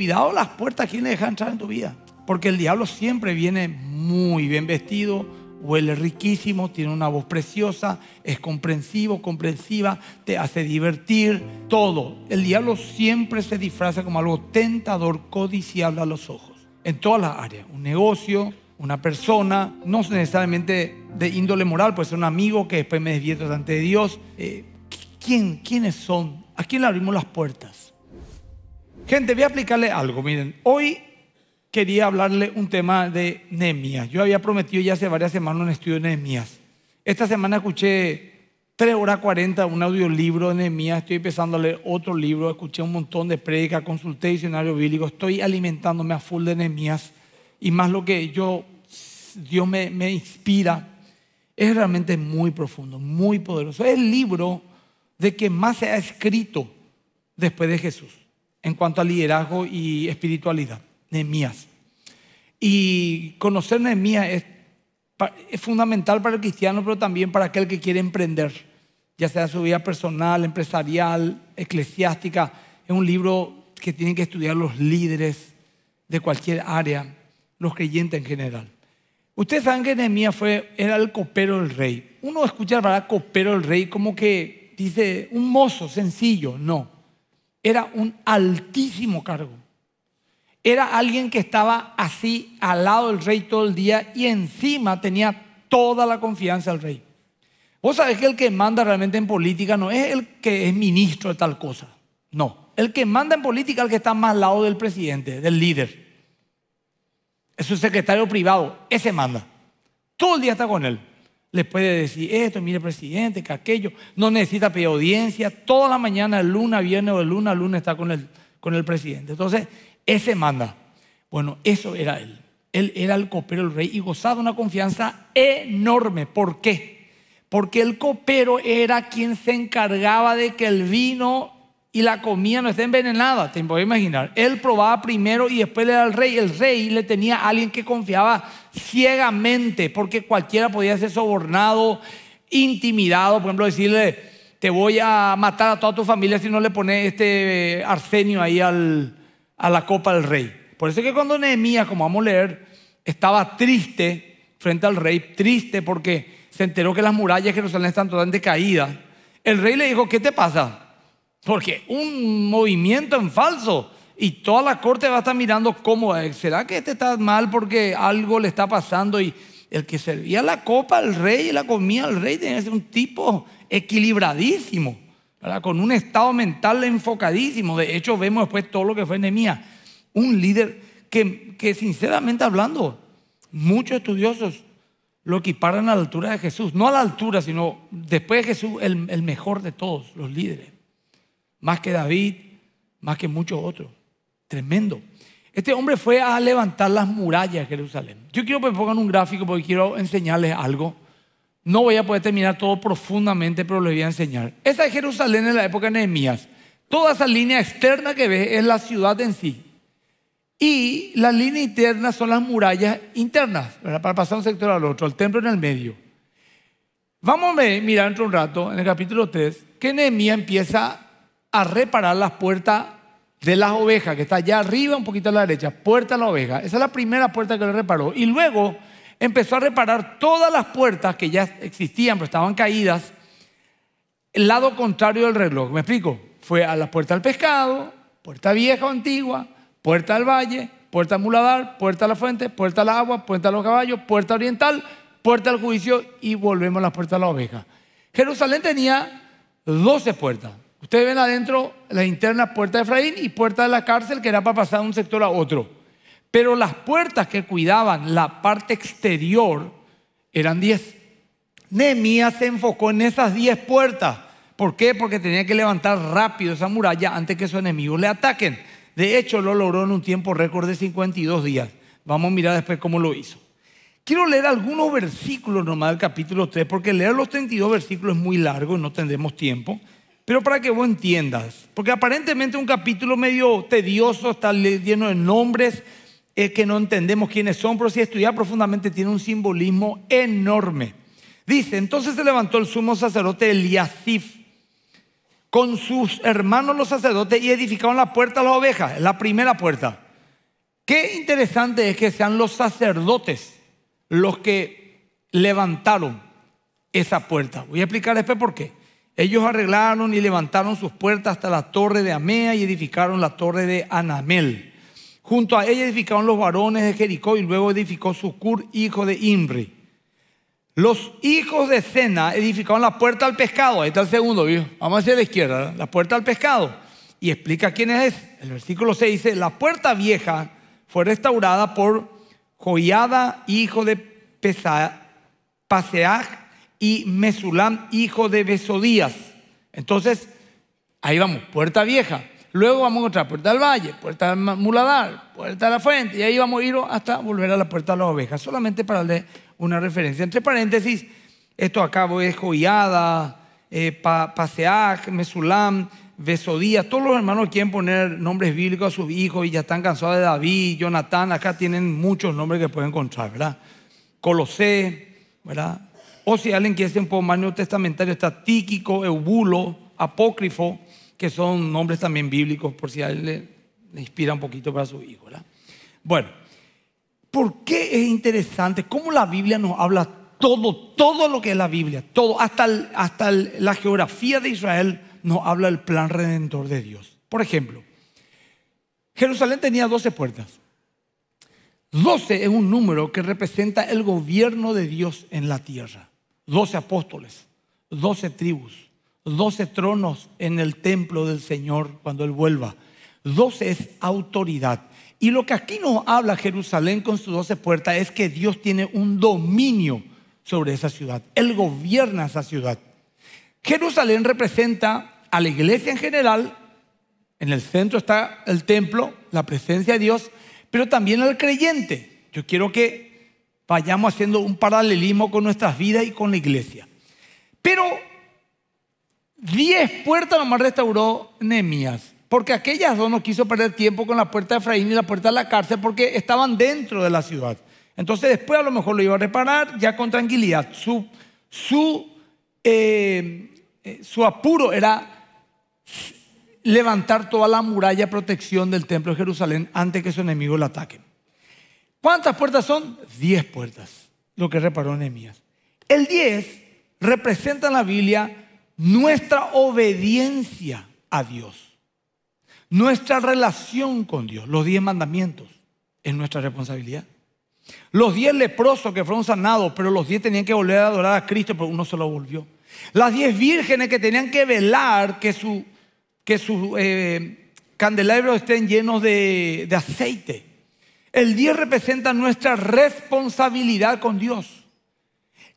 cuidado las puertas quién le deja entrar en tu vida. Porque el diablo siempre viene muy bien vestido, huele riquísimo, tiene una voz preciosa, es comprensivo, comprensiva, te hace divertir, todo. El diablo siempre se disfraza como algo tentador, codiciable a los ojos, en todas las áreas, un negocio, una persona, no necesariamente de índole moral, puede ser un amigo que después me delante de Dios. Eh, ¿quién, ¿Quiénes son? ¿A quién le abrimos las puertas? Gente, voy a aplicarle algo. Miren, hoy quería hablarle un tema de Nehemías. Yo había prometido ya hace varias semanas un estudio de Nehemías. Esta semana escuché 3 horas 40 un audiolibro de Nehemías. Estoy empezando a leer otro libro. Escuché un montón de prédicas, consulté diccionario bíblico. Estoy alimentándome a full de Nehemías. Y más lo que yo, Dios me, me inspira, es realmente muy profundo, muy poderoso. Es el libro de que más se ha escrito después de Jesús en cuanto a liderazgo y espiritualidad, Nehemías. Y conocer Nehemías es, fundamental para el cristiano, pero también para aquel que quiere emprender, ya sea su vida personal, empresarial, eclesiástica. Es un libro que tienen que estudiar los líderes de cualquier área, los creyentes en general. Ustedes saben que Nehemías fue, era el copero del rey. Uno escucha la palabra copero del rey como que dice un mozo sencillo. No era un altísimo cargo. Era alguien que estaba así al lado del rey todo el día y encima tenía toda la confianza del rey. Vos sabés que el que manda realmente en política no es el que es ministro de tal cosa. No. El que manda en política es el que está más al lado del presidente, del líder. Es un secretario privado. Ese manda. Todo el día está con él. Le puede decir esto, mire presidente, que aquello. No necesita pedir audiencia. Toda la mañana, el luna viernes o el luna el está con el, con el presidente. Entonces, ese manda. Bueno, eso era él. Él era el copero el rey y gozaba de una confianza enorme. ¿Por qué? Porque el copero era quien se encargaba de que el vino y la comida no está envenenada, te a imaginar. Él probaba primero y después le da al rey. El rey le tenía a alguien que confiaba ciegamente, porque cualquiera podía ser sobornado, intimidado, por ejemplo, decirle, te voy a matar a toda tu familia si no le pones este eh, arsenio ahí a la copa del rey. Por eso es que cuando Nehemías, como vamos a leer, estaba triste frente al rey, triste porque se enteró que las murallas de Jerusalén están totalmente caídas, el rey le dijo, ¿qué te pasa? Porque un movimiento en falso y toda la corte va a estar mirando cómo ¿Será que este está mal porque algo le está pasando? Y el que servía la copa al rey y la comía al rey tenía que ser un tipo equilibradísimo, con un estado mental enfocadísimo. De hecho, vemos después todo lo que fue enemía un líder que, sinceramente hablando, muchos estudiosos lo equiparan a la altura de Jesús, no a la altura, sino después de Jesús, el mejor de todos los líderes más que David, más que muchos otros. Tremendo. Este hombre fue a levantar las murallas de Jerusalén. Yo quiero que me pongan un gráfico porque quiero enseñarles algo. No voy a poder terminar todo profundamente, pero les voy a enseñar. Esa es Jerusalén en la época de Nehemías. Toda esa línea externa que ves es la ciudad en sí. Y la línea interna son las murallas internas, para pasar un sector al otro, el templo en el medio. Vamos a mirar dentro un rato, en el capítulo 3, que Nehemías empieza a reparar las puertas de las ovejas, que está allá arriba, un poquito a la derecha, puerta de la oveja. Esa es la primera puerta que le reparó. Y luego empezó a reparar todas las puertas que ya existían, pero estaban caídas, el lado contrario del reloj. ¿Me explico? Fue a la puerta del pescado, puerta vieja o antigua, puerta del valle, puerta muladar, puerta a la fuente, puerta al agua, puerta de los caballos, puerta oriental, puerta al juicio y volvemos a la puerta de la oveja. Jerusalén tenía 12 puertas. Ustedes ven adentro la interna puerta de Efraín y puerta de la cárcel, que era para pasar de un sector a otro. Pero las puertas que cuidaban la parte exterior eran 10. Nehemías se enfocó en esas 10 puertas. ¿Por qué? Porque tenía que levantar rápido esa muralla antes que sus enemigos le ataquen. De hecho, lo logró en un tiempo récord de 52 días. Vamos a mirar después cómo lo hizo. Quiero leer algunos versículos nomás del capítulo 3, porque leer los 32 versículos es muy largo y no tendremos tiempo. Pero para que vos entiendas, porque aparentemente un capítulo medio tedioso, está lleno de nombres es que no entendemos quiénes son, pero si estudiar profundamente tiene un simbolismo enorme. Dice, entonces se levantó el sumo sacerdote Eliasif con sus hermanos los sacerdotes y edificaron la puerta a las ovejas, la primera puerta. Qué interesante es que sean los sacerdotes los que levantaron esa puerta. Voy a explicar después por qué. Ellos arreglaron y levantaron sus puertas hasta la torre de Amea y edificaron la torre de Anamel. Junto a ella edificaron los varones de Jericó y luego edificó Sucur, hijo de Imri. Los hijos de Sena edificaron la puerta al pescado. Ahí está el segundo, ¿vio? Vamos hacia la izquierda, la puerta al pescado. Y explica quién es. El versículo 6 dice, la puerta vieja fue restaurada por Joiada, hijo de Pesa, y Mesulam, hijo de Besodías. Entonces, ahí vamos, puerta vieja. Luego vamos a otra puerta del valle, puerta del muladar, puerta de la fuente, y ahí vamos a ir hasta volver a la puerta de las ovejas. Solamente para darle una referencia. Entre paréntesis, esto acá es Joiada, eh, Mesulam, Besodías. Todos los hermanos quieren poner nombres bíblicos a sus hijos y ya están cansados de David, Jonathan. Acá tienen muchos nombres que pueden encontrar, ¿verdad? Colosé, ¿verdad? o si alguien quiere ser un poco más neotestamentario, está Tíquico, Eubulo, Apócrifo, que son nombres también bíblicos, por si a él le, inspira un poquito para su hijo. Bueno, ¿por qué es interesante cómo la Biblia nos habla todo, todo lo que es la Biblia, todo, hasta, hasta la geografía de Israel nos habla el plan redentor de Dios? Por ejemplo, Jerusalén tenía 12 puertas. 12 es un número que representa el gobierno de Dios en la tierra doce apóstoles, doce tribus, doce tronos en el templo del Señor cuando Él vuelva. 12 es autoridad. Y lo que aquí nos habla Jerusalén con sus doce puertas es que Dios tiene un dominio sobre esa ciudad. Él gobierna esa ciudad. Jerusalén representa a la iglesia en general. En el centro está el templo, la presencia de Dios, pero también al creyente. Yo quiero que vayamos haciendo un paralelismo con nuestras vidas y con la iglesia. Pero diez puertas nomás restauró Nehemías, porque aquellas dos no quiso perder tiempo con la puerta de Efraín y la puerta de la cárcel, porque estaban dentro de la ciudad. Entonces después a lo mejor lo iba a reparar ya con tranquilidad. Su, su, eh, eh, su apuro era levantar toda la muralla de protección del templo de Jerusalén antes que su enemigo la ataque. ¿Cuántas puertas son? Diez puertas, lo que reparó Nehemías. El diez representa en la Biblia nuestra obediencia a Dios, nuestra relación con Dios, los diez mandamientos, es nuestra responsabilidad. Los diez leprosos que fueron sanados, pero los diez tenían que volver a adorar a Cristo, pero uno se lo volvió. Las diez vírgenes que tenían que velar que sus su, eh, candelabros estén llenos de aceite. El 10 representa nuestra responsabilidad con Dios.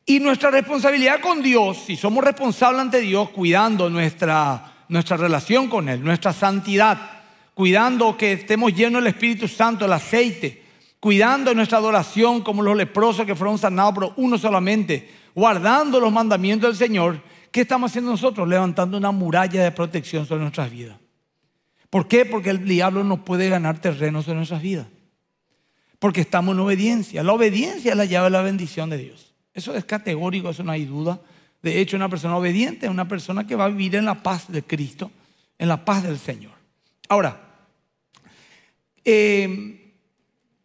Y nuestra responsabilidad con Dios, si somos responsables ante Dios, cuidando nuestra, nuestra relación con Él, nuestra santidad, cuidando que estemos llenos del Espíritu Santo, el aceite, cuidando nuestra adoración como los leprosos que fueron sanados, por uno solamente, guardando los mandamientos del Señor, ¿qué estamos haciendo nosotros? Levantando una muralla de protección sobre nuestras vidas. ¿Por qué? Porque el diablo no puede ganar terreno sobre nuestras vidas porque estamos en obediencia. La obediencia es la llave de la bendición de Dios. Eso es categórico, eso no hay duda. De hecho, una persona obediente es una persona que va a vivir en la paz de Cristo, en la paz del Señor. Ahora, eh,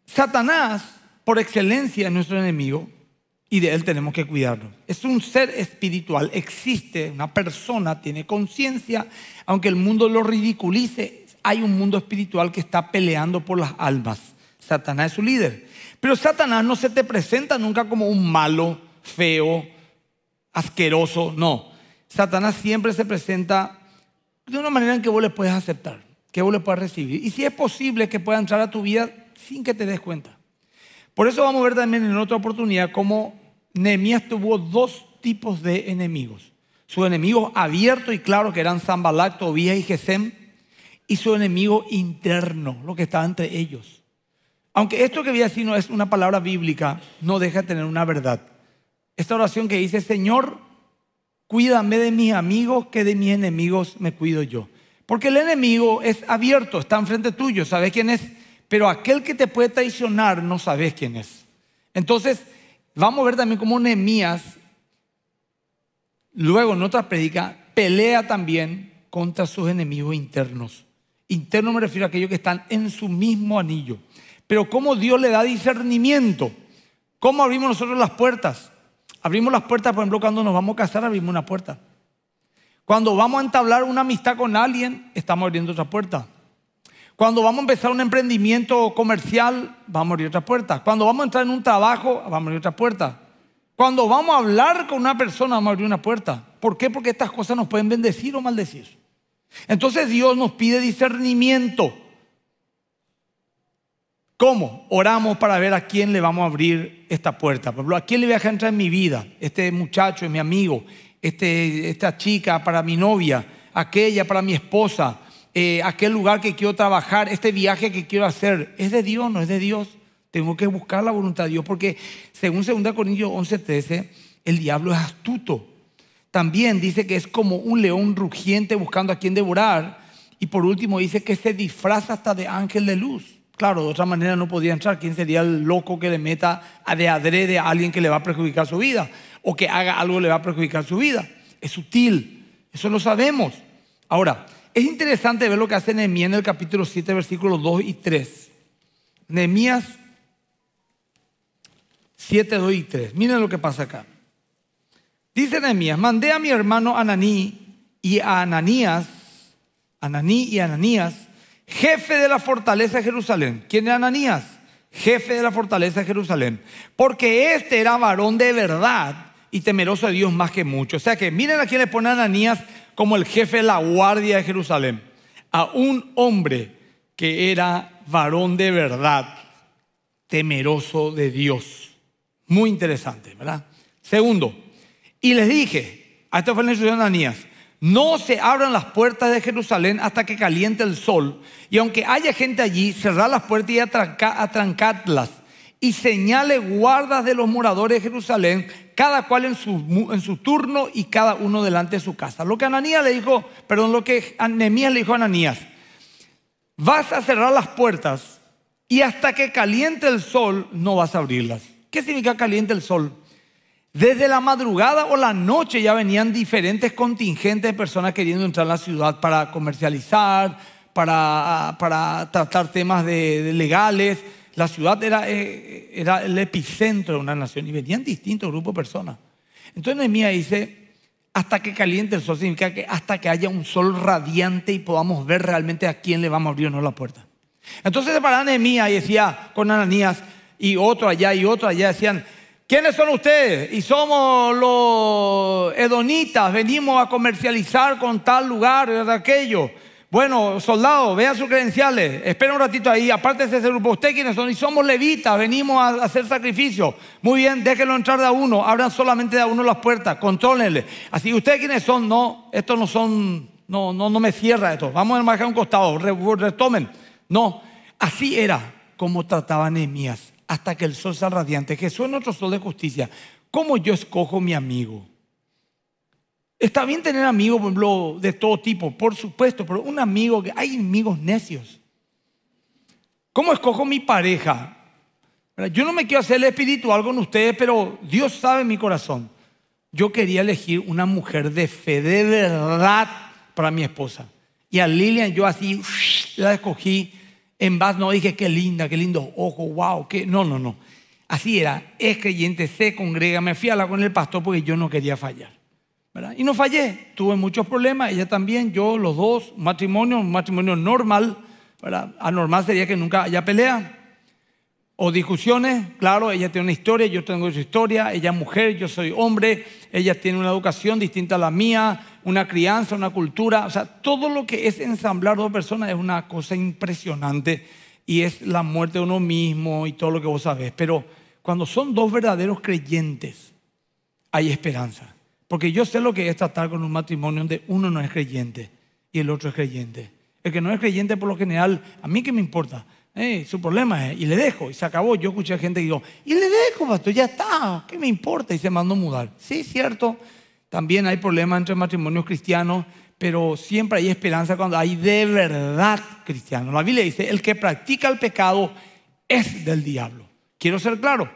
Satanás, por excelencia, es nuestro enemigo y de él tenemos que cuidarnos. Es un ser espiritual, existe, una persona tiene conciencia, aunque el mundo lo ridiculice, hay un mundo espiritual que está peleando por las almas. Satanás es su líder. Pero Satanás no se te presenta nunca como un malo, feo, asqueroso, no. Satanás siempre se presenta de una manera en que vos le puedes aceptar, que vos le puedes recibir. Y si es posible que pueda entrar a tu vida sin que te des cuenta. Por eso vamos a ver también en otra oportunidad cómo Nehemías tuvo dos tipos de enemigos. Su enemigo abierto y claro que eran Zambalac, Tobías y Gesem, y su enemigo interno, lo que estaba entre ellos. Aunque esto que voy a decir no es una palabra bíblica, no deja de tener una verdad. Esta oración que dice, Señor, cuídame de mis amigos, que de mis enemigos me cuido yo. Porque el enemigo es abierto, está enfrente tuyo, sabes quién es, pero aquel que te puede traicionar no sabes quién es. Entonces, vamos a ver también cómo Nehemías, luego en otra predica, pelea también contra sus enemigos internos. Interno me refiero a aquellos que están en su mismo anillo. Pero cómo Dios le da discernimiento. ¿Cómo abrimos nosotros las puertas? Abrimos las puertas, por ejemplo, cuando nos vamos a casar, abrimos una puerta. Cuando vamos a entablar una amistad con alguien, estamos abriendo otra puerta. Cuando vamos a empezar un emprendimiento comercial, vamos a abrir otra puerta. Cuando vamos a entrar en un trabajo, vamos a abrir otra puerta. Cuando vamos a hablar con una persona, vamos a abrir una puerta. ¿Por qué? Porque estas cosas nos pueden bendecir o maldecir. Entonces Dios nos pide discernimiento. ¿Cómo? Oramos para ver a quién le vamos a abrir esta puerta. Por ¿a quién le voy a dejar entrar en mi vida? Este muchacho es mi amigo, este, esta chica para mi novia, aquella para mi esposa, eh, aquel lugar que quiero trabajar, este viaje que quiero hacer. ¿Es de Dios? ¿No es de Dios? Tengo que buscar la voluntad de Dios porque según 2 Corintios 11:13, el diablo es astuto. También dice que es como un león rugiente buscando a quien devorar. Y por último dice que se disfraza hasta de ángel de luz. Claro, de otra manera no podía entrar. ¿Quién sería el loco que le meta a de adrede a alguien que le va a perjudicar su vida? O que haga algo que le va a perjudicar su vida. Es sutil. Eso lo sabemos. Ahora, es interesante ver lo que hace Nehemías en el capítulo 7, versículos 2 y 3. Nehemías 7, 2 y 3. Miren lo que pasa acá. Dice Nehemías, mandé a mi hermano Ananí y a Ananías, Ananí y Ananías, jefe de la fortaleza de Jerusalén. ¿Quién era Ananías? Jefe de la fortaleza de Jerusalén. Porque este era varón de verdad y temeroso de Dios más que mucho. O sea que miren a quién le pone Ananías como el jefe de la guardia de Jerusalén. A un hombre que era varón de verdad, temeroso de Dios. Muy interesante, ¿verdad? Segundo, y les dije, a esta fue la instrucción de Ananías, no se abran las puertas de Jerusalén hasta que caliente el sol. Y aunque haya gente allí, cerrad las puertas y atranca, atrancadlas. Y señale guardas de los moradores de Jerusalén, cada cual en su, en su turno y cada uno delante de su casa. Lo que Ananías le dijo, perdón, lo que Nemías le dijo a Ananías. Vas a cerrar las puertas y hasta que caliente el sol no vas a abrirlas. ¿Qué significa caliente el sol? Desde la madrugada o la noche ya venían diferentes contingentes de personas queriendo entrar a la ciudad para comercializar, para, tratar temas de, legales. La ciudad eh, era, el epicentro de una nación y venían distintos grupos de personas. Entonces Nehemiah dice, hasta que caliente el sol significa que hasta que haya un sol radiante y podamos ver realmente a quién le vamos a abrir o no la puerta. Entonces se paraba Nehemiah y decía con Ananías y otro allá y otro allá, decían, ¿Quiénes son ustedes? Y somos los edonitas, venimos a comercializar con tal lugar, de aquello. Bueno, soldados, vea sus credenciales, espera un ratito ahí, aparte de ese grupo, ¿Ustedes quiénes son? Y somos levitas, venimos a hacer sacrificio. Muy bien, déjenlo entrar de a uno, abran solamente de a uno las puertas, contrólenle. Así, ¿ustedes quiénes son? No, estos no son, no, no, no me cierra esto. Vamos a marcar un costado, retomen. No, así era como trataban Nehemías hasta que el sol sea radiante. Jesús es nuestro sol de justicia. ¿Cómo yo escojo mi amigo? Está bien tener amigos, de todo tipo, por supuesto, pero un amigo, que hay amigos necios. ¿Cómo escojo mi pareja? Yo no me quiero hacer el espiritual con ustedes, pero Dios sabe mi corazón. Yo quería elegir una mujer de fe, de verdad, para mi esposa. Y a Lilian yo así la escogí en vas no dije qué linda, qué lindo ojo, wow, qué. No, no, no. Así era. Es creyente, se congrega. Me fui con el pastor porque yo no quería fallar. ¿verdad? Y no fallé. Tuve muchos problemas. Ella también, yo, los dos. matrimonio, un matrimonio normal. Anormal sería que nunca haya pelea o discusiones, claro, ella tiene una historia, yo tengo su historia, ella es mujer, yo soy hombre, ella tiene una educación distinta a la mía, una crianza, una cultura, o sea, todo lo que es ensamblar dos personas es una cosa impresionante y es la muerte de uno mismo y todo lo que vos sabés, pero cuando son dos verdaderos creyentes, hay esperanza, porque yo sé lo que es tratar con un matrimonio donde uno no es creyente y el otro es creyente. El que no es creyente por lo general, a mí qué me importa, eh, su problema es, y le dejo, y se acabó. Yo escuché a gente que dijo, y le dejo, pastor, ya está, ¿qué me importa? Y se mandó a mudar. Sí, cierto, también hay problemas entre matrimonios cristianos, pero siempre hay esperanza cuando hay de verdad cristiano La Biblia dice, el que practica el pecado es del diablo. Quiero ser claro,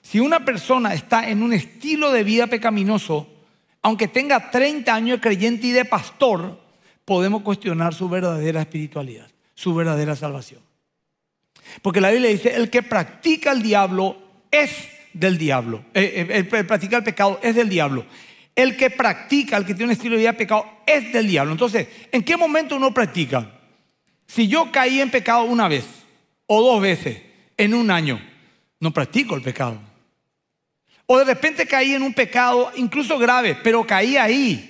si una persona está en un estilo de vida pecaminoso, aunque tenga 30 años de creyente y de pastor, podemos cuestionar su verdadera espiritualidad, su verdadera salvación. Porque la Biblia dice, el que practica el diablo es del diablo. Eh, eh, el que practica el pecado es del diablo. El que practica, el que tiene un estilo de vida de pecado, es del diablo. Entonces, ¿en qué momento uno practica? Si yo caí en pecado una vez o dos veces en un año, no practico el pecado. O de repente caí en un pecado incluso grave, pero caí ahí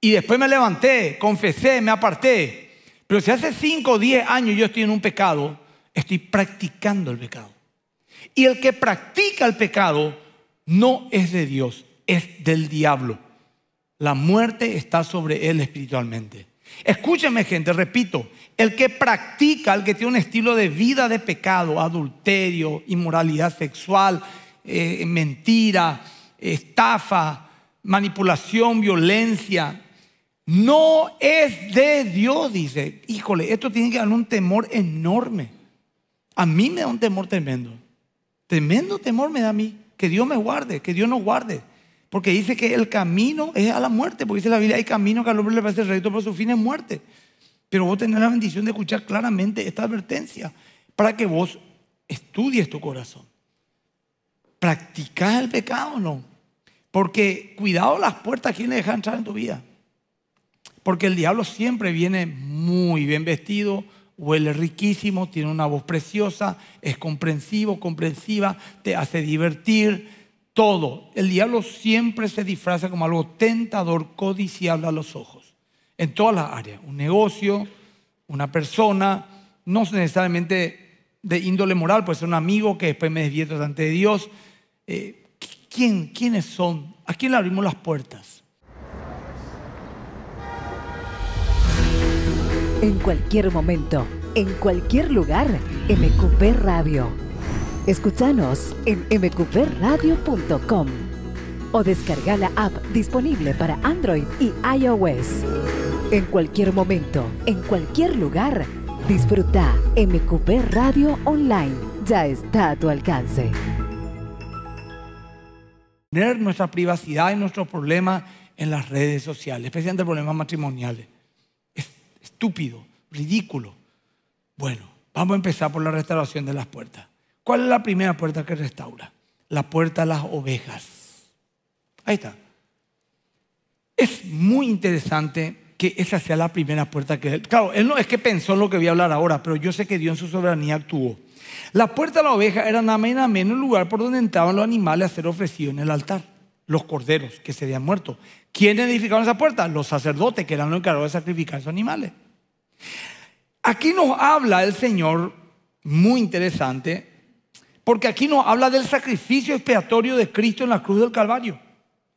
y después me levanté, confesé, me aparté. Pero si hace 5 o 10 años yo estoy en un pecado, estoy practicando el pecado. Y el que practica el pecado no es de Dios, es del diablo. La muerte está sobre él espiritualmente. Escúcheme gente, repito, el que practica, el que tiene un estilo de vida de pecado, adulterio, inmoralidad sexual, eh, mentira, estafa, manipulación, violencia, no es de Dios, dice. Híjole, esto tiene que dar un temor enorme. A mí me da un temor tremendo. Tremendo temor me da a mí. Que Dios me guarde, que Dios nos guarde. Porque dice que el camino es a la muerte. Porque dice la Biblia, hay camino que al hombre le parece recto, pero su fin es muerte. Pero vos tenés la bendición de escuchar claramente esta advertencia para que vos estudies tu corazón. ¿Practicás el pecado o no? Porque cuidado las puertas, que le deja entrar en tu vida? Porque el diablo siempre viene muy bien vestido, huele riquísimo, tiene una voz preciosa, es comprensivo, comprensiva, te hace divertir, todo. El diablo siempre se disfraza como algo tentador, codiciable a los ojos, en todas las áreas, un negocio, una persona, no necesariamente de índole moral, puede ser un amigo que después me desvierto delante de Dios. Eh, ¿quién, ¿Quiénes son? ¿A quién le abrimos las puertas? En cualquier momento, en cualquier lugar, MQP Radio. Escúchanos en mqpradio.com o descarga la app disponible para Android y iOS. En cualquier momento, en cualquier lugar, disfruta MQP Radio Online. Ya está a tu alcance. Tener nuestra privacidad y nuestros problemas en las redes sociales, especialmente problemas matrimoniales estúpido, ridículo. Bueno, vamos a empezar por la restauración de las puertas. ¿Cuál es la primera puerta que restaura? La puerta a las ovejas. Ahí está. Es muy interesante que esa sea la primera puerta que él. Claro, él no es que pensó en lo que voy a hablar ahora, pero yo sé que Dios en su soberanía actuó. La puerta a la oveja era nada menos el lugar por donde entraban los animales a ser ofrecidos en el altar, los corderos que se habían muerto. ¿Quiénes edificaron esa puerta? Los sacerdotes, que eran los encargados de sacrificar a esos animales. Aquí nos habla el Señor, muy interesante, porque aquí nos habla del sacrificio expiatorio de Cristo en la cruz del Calvario.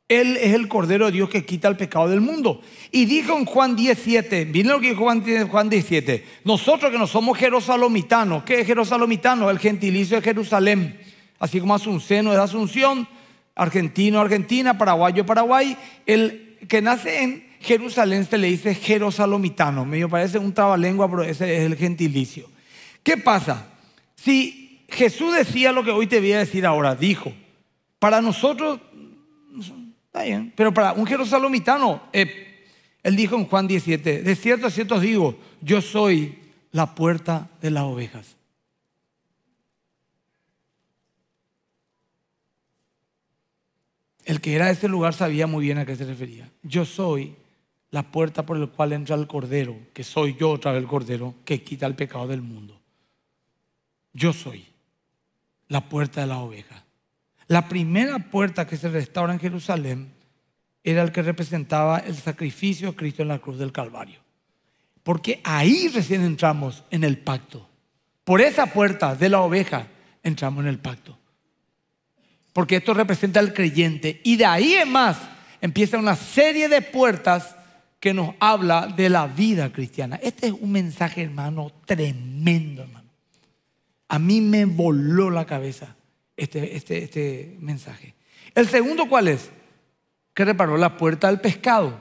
Él es el Cordero de Dios que quita el pecado del mundo. Y dijo en Juan 17, miren lo que dijo Juan 17, nosotros que no somos jerosalomitanos, ¿qué es jerosalomitanos? El gentilicio de Jerusalén, así como Asunceno es Asunción, argentino, Argentina, paraguayo, Paraguay, el que nace en Jerusalén se le dice jerosalomitano. Me parece un tabalengua pero ese es el gentilicio. ¿Qué pasa? Si Jesús decía lo que hoy te voy a decir ahora, dijo, para nosotros, está bien, pero para un Jerusalomitano eh, él dijo en Juan 17, de cierto a cierto os digo, yo soy la puerta de las ovejas. El que era de ese lugar sabía muy bien a qué se refería. Yo soy la puerta por la cual entra el Cordero, que soy yo otra vez el Cordero, que quita el pecado del mundo. Yo soy la puerta de la oveja. La primera puerta que se restaura en Jerusalén era el que representaba el sacrificio de Cristo en la cruz del Calvario. Porque ahí recién entramos en el pacto. Por esa puerta de la oveja entramos en el pacto. Porque esto representa al creyente. Y de ahí en más empieza una serie de puertas que nos habla de la vida cristiana. Este es un mensaje, hermano, tremendo, hermano. A mí me voló la cabeza este, este, este, mensaje. El segundo, ¿cuál es? Que reparó la puerta al pescado.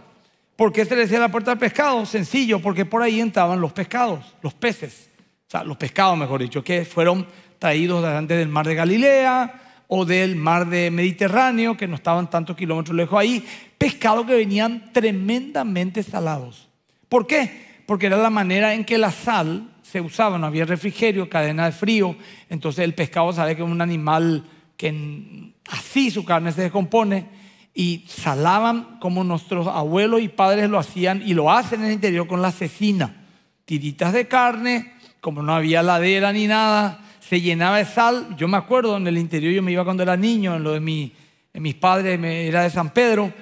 ¿Por qué se le decía la puerta al pescado? Sencillo, porque por ahí entraban los pescados, los peces. O sea, los pescados, mejor dicho, que fueron traídos delante del mar de Galilea, o del mar de Mediterráneo, que no estaban tantos kilómetros lejos ahí, pescado que venían tremendamente salados. ¿Por qué? Porque era la manera en que la sal se usaba, no había refrigerio, cadena de frío, entonces el pescado sabe que es un animal que así su carne se descompone y salaban como nuestros abuelos y padres lo hacían y lo hacen en el interior con la cecina, tiritas de carne, como no había ladera ni nada, se llenaba de sal. Yo me acuerdo, en el interior yo me iba cuando era niño, en lo de mi, mis padres me, era de San Pedro,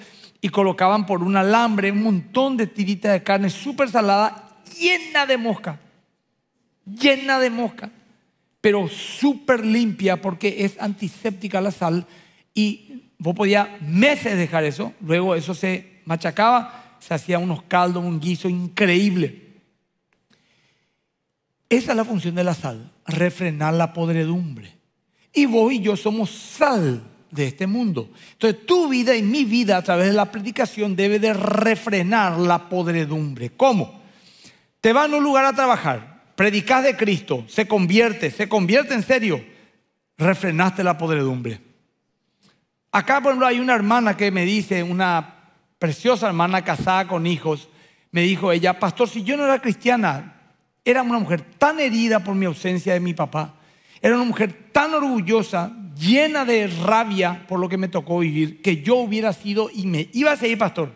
y colocaban por un alambre un montón de tiritas de carne súper salada, llena de mosca, llena de mosca, pero súper limpia porque es antiséptica la sal y vos podías meses dejar eso, luego eso se machacaba, se hacía unos caldos, un guiso increíble. Esa es la función de la sal, refrenar la podredumbre. Y vos y yo somos sal de este mundo. Entonces tu vida y mi vida a través de la predicación debe de refrenar la podredumbre. ¿Cómo? Te vas a un lugar a trabajar, predicas de Cristo, se convierte, se convierte en serio, refrenaste la podredumbre. Acá, por ejemplo, hay una hermana que me dice, una preciosa hermana casada con hijos, me dijo ella, pastor, si yo no era cristiana, era una mujer tan herida por mi ausencia de mi papá. Era una mujer tan orgullosa, llena de rabia por lo que me tocó vivir, que yo hubiera sido y me iba a seguir pastor.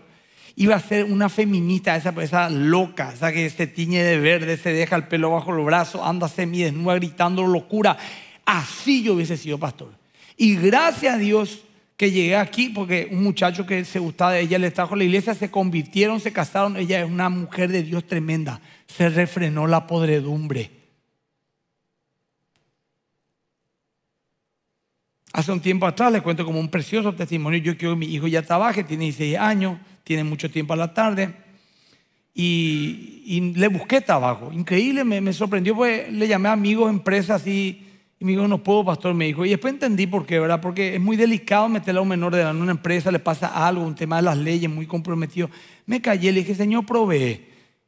Iba a ser una feminista, esa, esa loca, esa que se tiñe de verde, se deja el pelo bajo los brazos, anda semidesnuda gritando locura. Así yo hubiese sido pastor. Y gracias a Dios que llegué aquí, porque un muchacho que se gustaba de ella le trajo a la iglesia, se convirtieron, se casaron. Ella es una mujer de Dios tremenda se refrenó la podredumbre. Hace un tiempo atrás les cuento como un precioso testimonio. Yo quiero que mi hijo ya trabaje, tiene 16 años, tiene mucho tiempo a la tarde. Y, le busqué trabajo. Increíble, me, sorprendió, pues le llamé a amigos, empresas y, me dijo, no puedo, pastor, me dijo. Y después entendí por qué, ¿verdad? Porque es muy delicado meter a un menor de en una empresa, le pasa algo, un tema de las leyes, muy comprometido. Me callé, le dije, Señor, provee.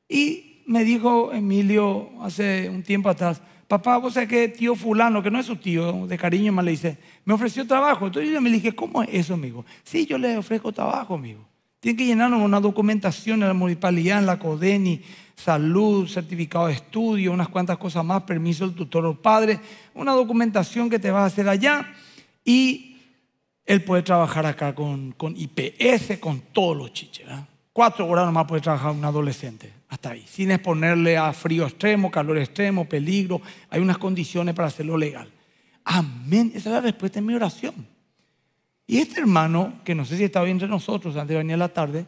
Y me dijo Emilio hace un tiempo atrás, papá, vos sabés que tío fulano, que no es su tío, de cariño más le dice, me ofreció trabajo. Entonces yo me dije, ¿cómo es eso, amigo? Sí, yo le ofrezco trabajo, amigo. Tiene que llenarnos una documentación en la municipalidad, en la CODENI, salud, certificado de estudio, unas cuantas cosas más, permiso del tutor o padre, una documentación que te vas a hacer allá y él puede trabajar acá con, con IPS, con todos los chiches. Cuatro horas nomás puede trabajar un adolescente hasta ahí, sin exponerle a frío extremo, calor extremo, peligro. Hay unas condiciones para hacerlo legal. Amén. Esa es la respuesta en mi oración. Y este hermano, que no sé si estaba entre nosotros antes de venir a la tarde,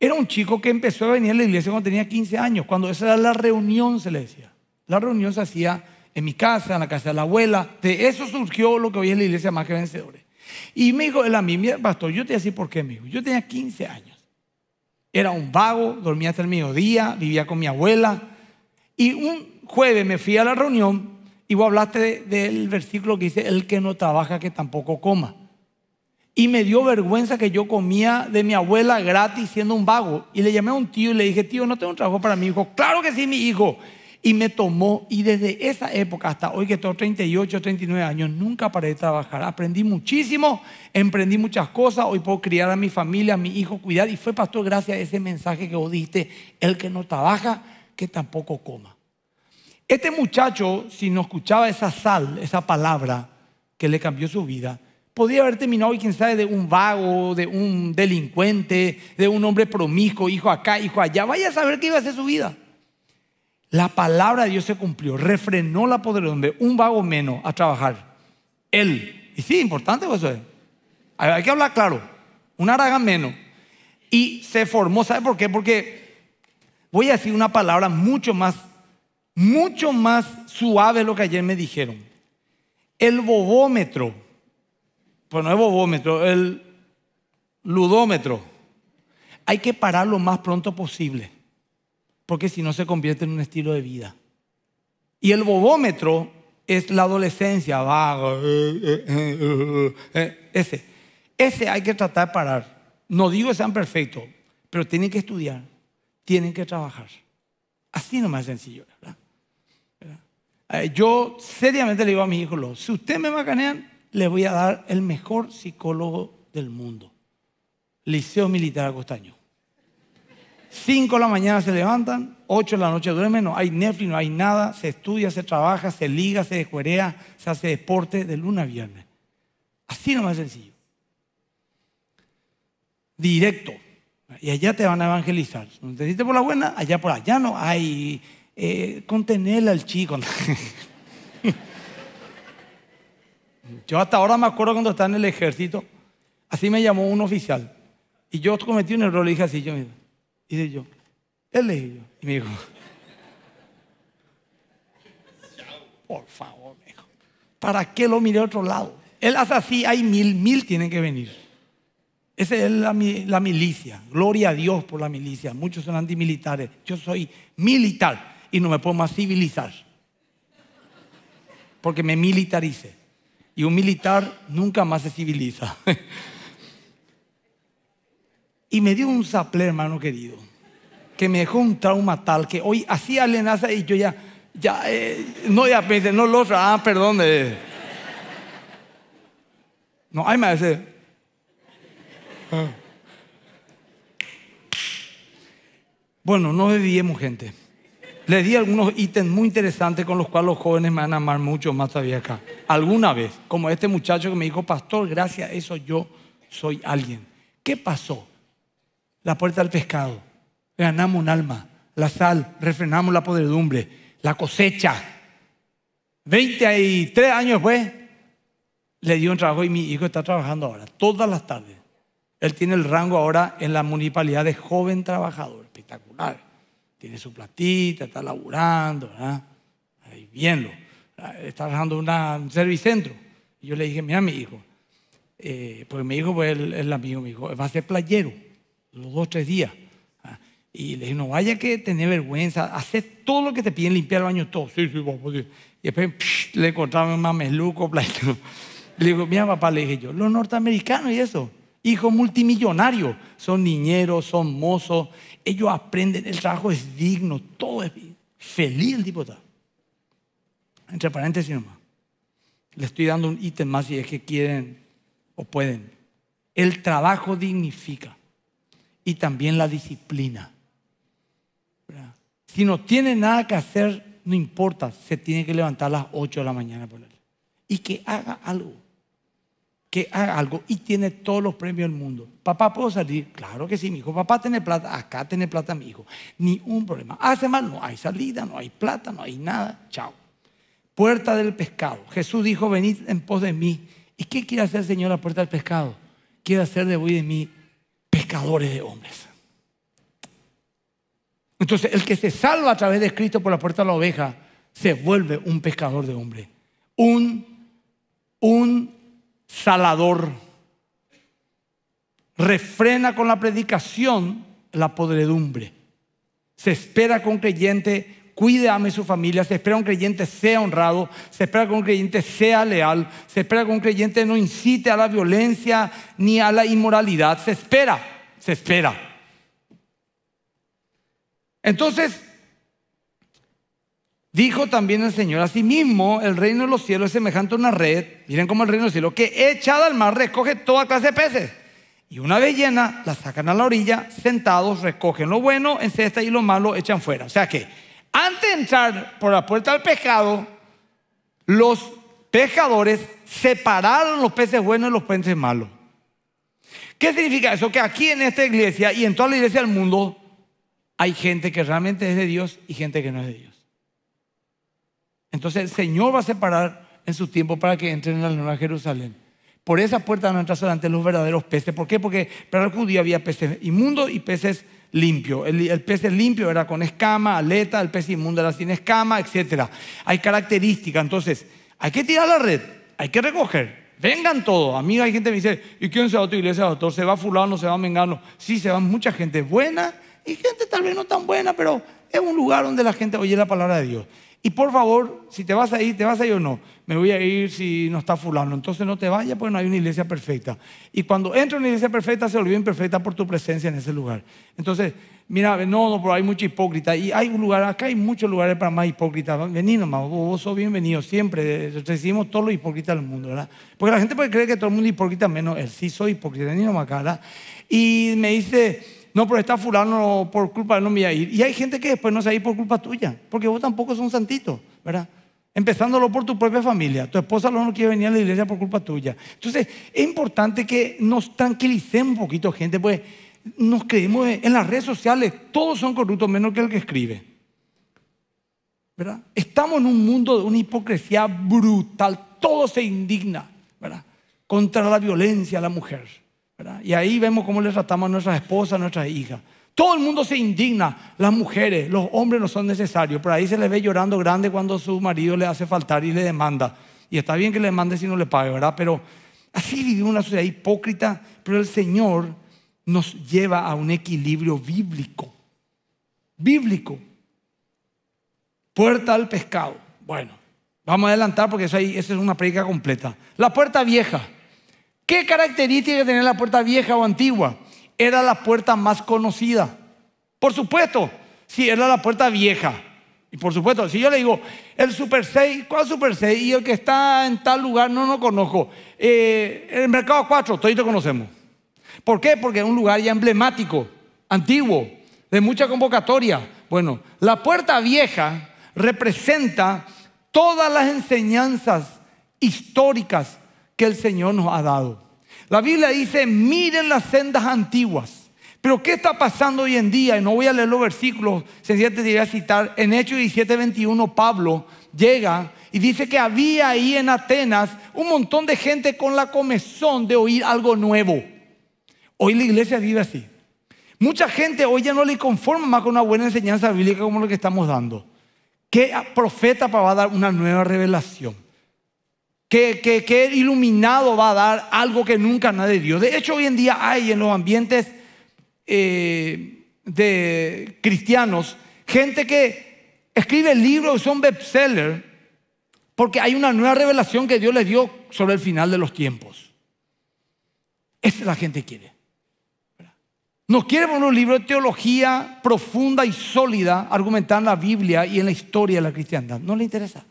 era un chico que empezó a venir a la iglesia cuando tenía 15 años, cuando esa era la reunión, se le decía. La reunión se hacía en mi casa, en la casa de la abuela. De eso surgió lo que hoy es la iglesia más que vencedores. Y me dijo, él a mí, pastor, yo te decía, por qué, amigo. Yo tenía 15 años. Era un vago, dormía hasta el mediodía, vivía con mi abuela. Y un jueves me fui a la reunión y vos hablaste del versículo que dice, el que no trabaja, que tampoco coma. Y me dio vergüenza que yo comía de mi abuela gratis siendo un vago. Y le llamé a un tío y le dije, tío, no tengo un trabajo para mi hijo. Claro que sí, mi hijo y me tomó. Y desde esa época hasta hoy que tengo 38, 39 años, nunca paré de trabajar. Aprendí muchísimo, emprendí muchas cosas. Hoy puedo criar a mi familia, a mi hijo, cuidar. Y fue, pastor, gracias a ese mensaje que vos diste, el que no trabaja, que tampoco coma. Este muchacho, si no escuchaba esa sal, esa palabra que le cambió su vida, podía haber terminado, y quién sabe, de un vago, de un delincuente, de un hombre promiscuo, hijo acá, hijo allá. Vaya a saber qué iba a hacer su vida. La palabra de Dios se cumplió, refrenó la podredumbre, un vago menos a trabajar. Él. Y sí, importante eso es. Hay que hablar claro. Un araga menos. Y se formó, ¿sabe por qué? Porque voy a decir una palabra mucho más, mucho más suave de lo que ayer me dijeron. El bobómetro, pues no es bobómetro, el ludómetro, hay que parar lo más pronto posible porque si no se convierte en un estilo de vida. Y el bobómetro es la adolescencia, va eh, eh, eh, ese. Ese hay que tratar de parar. No digo que sean perfectos, pero tienen que estudiar, tienen que trabajar. Así no es sencillo, ¿verdad? Yo seriamente le digo a mis hijos, si ustedes me macanean, les voy a dar el mejor psicólogo del mundo. Liceo Militar Costaño. 5 de la mañana se levantan, 8 de la noche duermen, no hay Netflix, no hay nada, se estudia, se trabaja, se liga, se descuerea, se hace deporte de luna a viernes. Así nomás sencillo. Directo. Y allá te van a evangelizar. No te diste por la buena, allá por allá no hay. Eh, contener al chico. yo hasta ahora me acuerdo cuando estaba en el ejército, así me llamó un oficial. Y yo cometí un error, le dije así, yo mismo. Y dije yo, él le dijo, Y me dijo, por favor, me dijo, ¿para qué lo miré a otro lado? Él hace así, hay mil, mil tienen que venir. Esa es la, milicia. Gloria a Dios por la milicia. Muchos son antimilitares. Yo soy militar y no me puedo más civilizar. Porque me militarice. Y un militar nunca más se civiliza. Y me dio un zaple hermano querido, que me dejó un trauma tal que hoy hacía alenaza y yo ya, ya, eh, no, ya no, lo ah, perdón. Eh". No, hay más. Ah. Bueno, no bebíamos gente. Le di algunos ítems muy interesantes con los cuales los jóvenes me van a amar mucho más todavía acá. Alguna vez, como este muchacho que me dijo, pastor, gracias a eso yo soy alguien. ¿Qué pasó? la puerta del pescado, ganamos un alma, la sal, refrenamos la podredumbre, la cosecha. 23 años después, le dio un trabajo y mi hijo está trabajando ahora, todas las tardes. Él tiene el rango ahora en la municipalidad de joven trabajador, espectacular. Tiene su platita, está laburando, Ahí viendo. Está trabajando en un servicentro. Y yo le dije, mira, mi hijo, eh, porque mi hijo, pues el, el amigo, mi hijo, va a ser playero los dos, tres días. Ah, y le dije, no vaya que tener vergüenza, hacer todo lo que te piden, limpiar el baño todo. Sí, sí, papá, Y después le encontraba más meluco Le digo, mira papá, le dije yo, los norteamericanos y eso, hijos multimillonarios, son niñeros, son mozos, ellos aprenden, el trabajo es digno, todo es feliz el tipo Entre paréntesis nomás, le estoy dando un ítem más si es que quieren o pueden. El trabajo dignifica y también la disciplina. Si no tiene nada que hacer, no importa, se tiene que levantar a las 8 de la mañana Y que haga algo. Que haga algo. Y tiene todos los premios del mundo. Papá, ¿puedo salir? Claro que sí, mi hijo. Papá, tiene plata? Acá tiene plata, mi hijo. Ni un problema. Ah, hace mal, no hay salida, no hay plata, no hay nada. Chao. Puerta del pescado. Jesús dijo, venid en pos de mí. ¿Y qué quiere hacer, Señor, la puerta del pescado? Quiere hacer de hoy de mí pescadores de hombres. Entonces, el que se salva a través de Cristo por la puerta de la oveja, se vuelve un pescador de hombres. Un, un salador. Refrena con la predicación la podredumbre. Se espera con creyente cuide, ame su familia, se espera un creyente sea honrado, se espera que un creyente sea leal, se espera que un creyente no incite a la violencia ni a la inmoralidad, se espera, se espera. Entonces, dijo también el Señor, mismo el reino de los cielos es semejante a una red, miren cómo el reino de los cielos, que echada al mar recoge toda clase de peces. Y una vez llena, la sacan a la orilla, sentados, recogen lo bueno en cesta y lo malo echan fuera. O sea que antes de entrar por la puerta del pescado, los pescadores separaron los peces buenos y los peces malos. ¿Qué significa eso? Que aquí en esta iglesia y en toda la iglesia del mundo hay gente que realmente es de Dios y gente que no es de Dios. Entonces el Señor va a separar en su tiempo para que entren en la nueva Jerusalén. Por esa puerta no entran solamente los verdaderos peces. ¿Por qué? Porque para el judío había peces inmundos y peces limpio. El, pez es limpio era con escama, aleta, el pez inmundo era sin escama, etc. Hay características, entonces hay que tirar la red, hay que recoger. Vengan todos. A mí hay gente que me dice, ¿y quién se va a tu iglesia, doctor? ¿Se va fulano, se va a mengano? Sí, se va mucha gente buena y gente tal vez no tan buena, pero es un lugar donde la gente oye la palabra de Dios. Y por favor, si te vas a ir, te vas a ir o no. Me voy a ir si no está fulano. Entonces no te vayas porque no hay una iglesia perfecta. Y cuando entro en una iglesia perfecta, se volvió imperfecta por tu presencia en ese lugar. Entonces, mira, no, no, pero hay mucha hipócrita. Y hay un lugar, acá hay muchos lugares para más hipócritas. Vení nomás, vos, sos bienvenido siempre. Recibimos todos los hipócritas del mundo, ¿verdad? Porque la gente puede creer que todo el mundo es hipócrita, menos él. Sí, soy hipócrita, vení nomás acá, Y me dice no, pero está fulano por culpa de no me a ir. Y hay gente que después no se va a por culpa tuya, porque vos tampoco sos un santito, ¿verdad? Empezándolo por tu propia familia. Tu esposa no quiere venir a la iglesia por culpa tuya. Entonces, es importante que nos tranquilicemos un poquito, gente, pues nos creemos en las redes sociales, todos son corruptos menos que el que escribe. ¿Verdad? Estamos en un mundo de una hipocresía brutal, todo se indigna, ¿verdad? Contra la violencia a la mujer. Y ahí vemos cómo le tratamos a nuestras esposas, a nuestras hijas. Todo el mundo se indigna, las mujeres, los hombres no son necesarios, pero ahí se les ve llorando grande cuando su marido le hace faltar y le demanda. Y está bien que le demande si no le pague, ¿verdad? Pero así vive una sociedad hipócrita, pero el Señor nos lleva a un equilibrio bíblico. Bíblico. Puerta al pescado. Bueno, vamos a adelantar porque eso ahí, esa es una predica completa. La puerta vieja. ¿Qué característica tenía la puerta vieja o antigua? Era la puerta más conocida. Por supuesto, Sí, era la puerta vieja. Y por supuesto, si yo le digo, el Super 6, ¿cuál Super 6? Y el que está en tal lugar, no, lo conozco. Eh, el Mercado 4, todos lo conocemos. ¿Por qué? Porque es un lugar ya emblemático, antiguo, de mucha convocatoria. Bueno, la puerta vieja representa todas las enseñanzas históricas el Señor nos ha dado. La Biblia dice, miren las sendas antiguas. Pero ¿qué está pasando hoy en día? Y no voy a leer los versículos, sencillamente te voy a citar. En Hechos 17, 21, Pablo llega y dice que había ahí en Atenas un montón de gente con la comezón de oír algo nuevo. Hoy la iglesia vive así. Mucha gente hoy ya no le conforma más con una buena enseñanza bíblica como lo que estamos dando. ¿Qué profeta va a dar una nueva revelación? que, el iluminado va a dar algo que nunca nadie dio. De hecho, hoy en día hay en los ambientes eh, de cristianos gente que escribe libros que son bestsellers porque hay una nueva revelación que Dios les dio sobre el final de los tiempos. Esa la gente quiere. No quiere poner un libro de teología profunda y sólida, argumentando la Biblia y en la historia de la cristiandad. No le interesa.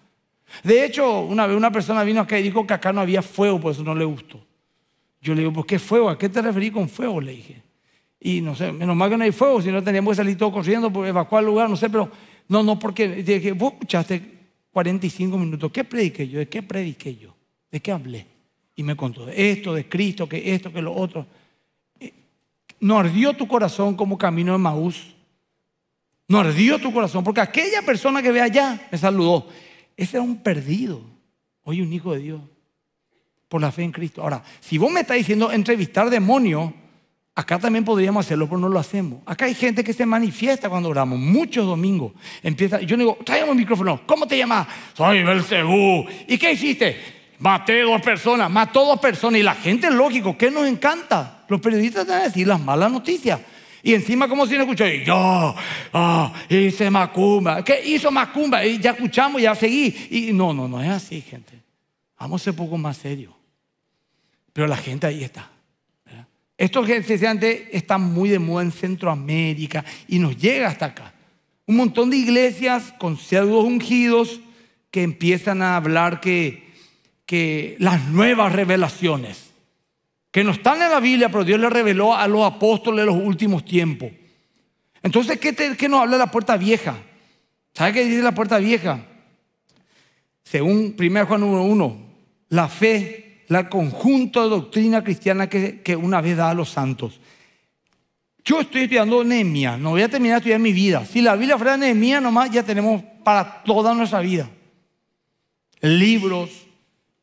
De hecho, una vez una persona vino acá y dijo que acá no había fuego, por eso no le gustó. Yo le digo, ¿por qué fuego? ¿A qué te referí con fuego? Le dije. Y no sé, menos mal que no hay fuego, si no teníamos que salir todos corriendo, por pues, evacuar el lugar, no sé, pero no, no, porque dije, vos escuchaste 45 minutos, ¿qué prediqué yo? ¿De qué prediqué yo? ¿De qué hablé? Y me contó, de esto, de Cristo, que esto, que lo otro. Eh, no ardió tu corazón como camino de Maús. No ardió tu corazón, porque aquella persona que ve allá me saludó. Ese era un perdido. Hoy un hijo de Dios. Por la fe en Cristo. Ahora, si vos me estás diciendo entrevistar demonios, acá también podríamos hacerlo, pero no lo hacemos. Acá hay gente que se manifiesta cuando oramos. Muchos domingos. Empieza, yo digo, tráigame un micrófono. ¿Cómo te llamas? Soy Belcebú. ¿Y qué hiciste? Maté dos personas, mató dos personas. Y la gente, lógico, ¿qué nos encanta? Los periodistas te van a decir las malas noticias. Y encima, como si no escuchó, y yo ah, hice macumba. ¿Qué hizo macumba? Y ya escuchamos, ya seguí. Y no, no, no es así, gente. Vamos a ser un poco más serio. Pero la gente ahí está. gente decía antes está muy de moda en Centroamérica y nos llega hasta acá. Un montón de iglesias con pseudos ungidos que empiezan a hablar que, que las nuevas revelaciones que no están en la Biblia, pero Dios le reveló a los apóstoles en los últimos tiempos. Entonces, ¿qué, nos habla la puerta vieja? ¿Sabe qué dice la puerta vieja? Según 1 Juan 1, la fe, la conjunto de doctrina cristiana que, una vez da a los santos. Yo estoy estudiando anemia no voy a terminar de estudiar mi vida. Si la Biblia fuera anemia nomás, ya tenemos para toda nuestra vida. Libros,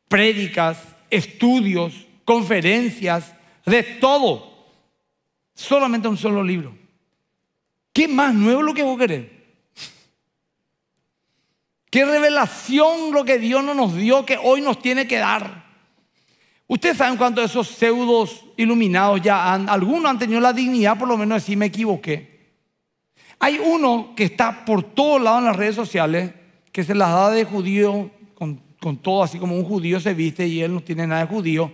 prédicas, estudios, conferencias, de todo. Solamente un solo libro. ¿Qué más nuevo lo que vos querés? ¿Qué revelación lo que Dios no nos dio que hoy nos tiene que dar? Ustedes saben cuántos de esos pseudos iluminados ya han, algunos han tenido la dignidad por lo menos de me equivoqué. Hay uno que está por todos lados en las redes sociales, que se las da de judío, con, con todo así como un judío se viste y él no tiene nada de judío,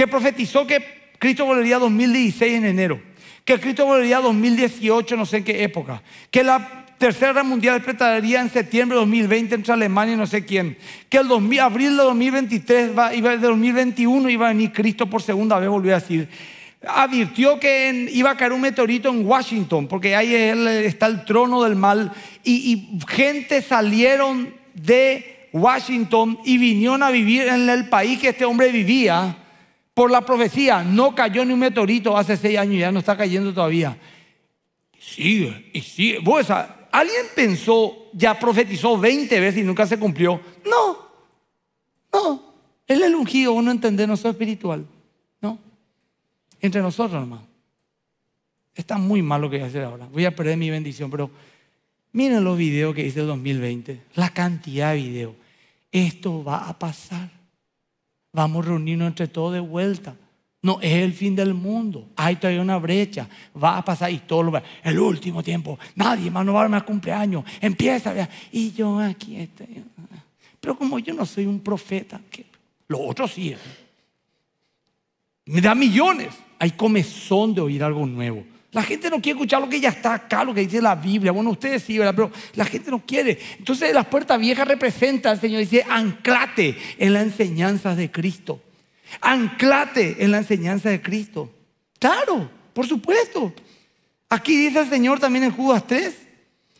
que profetizó que Cristo volvería 2016 en enero, que Cristo volvería 2018 no sé en qué época, que la Tercera Guerra Mundial despertaría en septiembre de 2020 entre Alemania y no sé quién. Que el 2000, abril de 2023, va, de 2021 iba a venir Cristo por segunda vez, volvió a decir. Advirtió que iba a caer un meteorito en Washington, porque ahí eh, está el trono del mal. Y, y gente salieron de Washington y vinieron a vivir en el país que este hombre vivía por la profecía no cayó ni un meteorito hace seis años, y ya no está cayendo todavía. Y sigue, y sigue. ¿Alguien pensó, ya profetizó 20 veces y nunca se cumplió? No, no. Él es el ungido, uno entender, no soy espiritual. No. Entre nosotros, hermano. Está muy mal lo que voy a hacer ahora. Voy a perder mi bendición, pero miren los videos que hice en 2020. La cantidad de videos. Esto va a pasar. Vamos a reunirnos entre todos de vuelta. No es el fin del mundo. Hay todavía una brecha. Va a pasar y todo lo va. El último tiempo. Nadie más no va a más cumpleaños. Empieza. Y yo aquí estoy. Pero como yo no soy un profeta, que lo otro sí es. Me da millones. Hay comezón de oír algo nuevo. La gente no quiere escuchar lo que ya está acá, lo que dice la Biblia. Bueno, ustedes sí, ¿verdad? Pero la gente no quiere. Entonces las puertas viejas representan, al Señor dice, anclate en la enseñanza de Cristo. Anclate en la enseñanza de Cristo. Claro, por supuesto. Aquí dice el Señor también en Judas 3.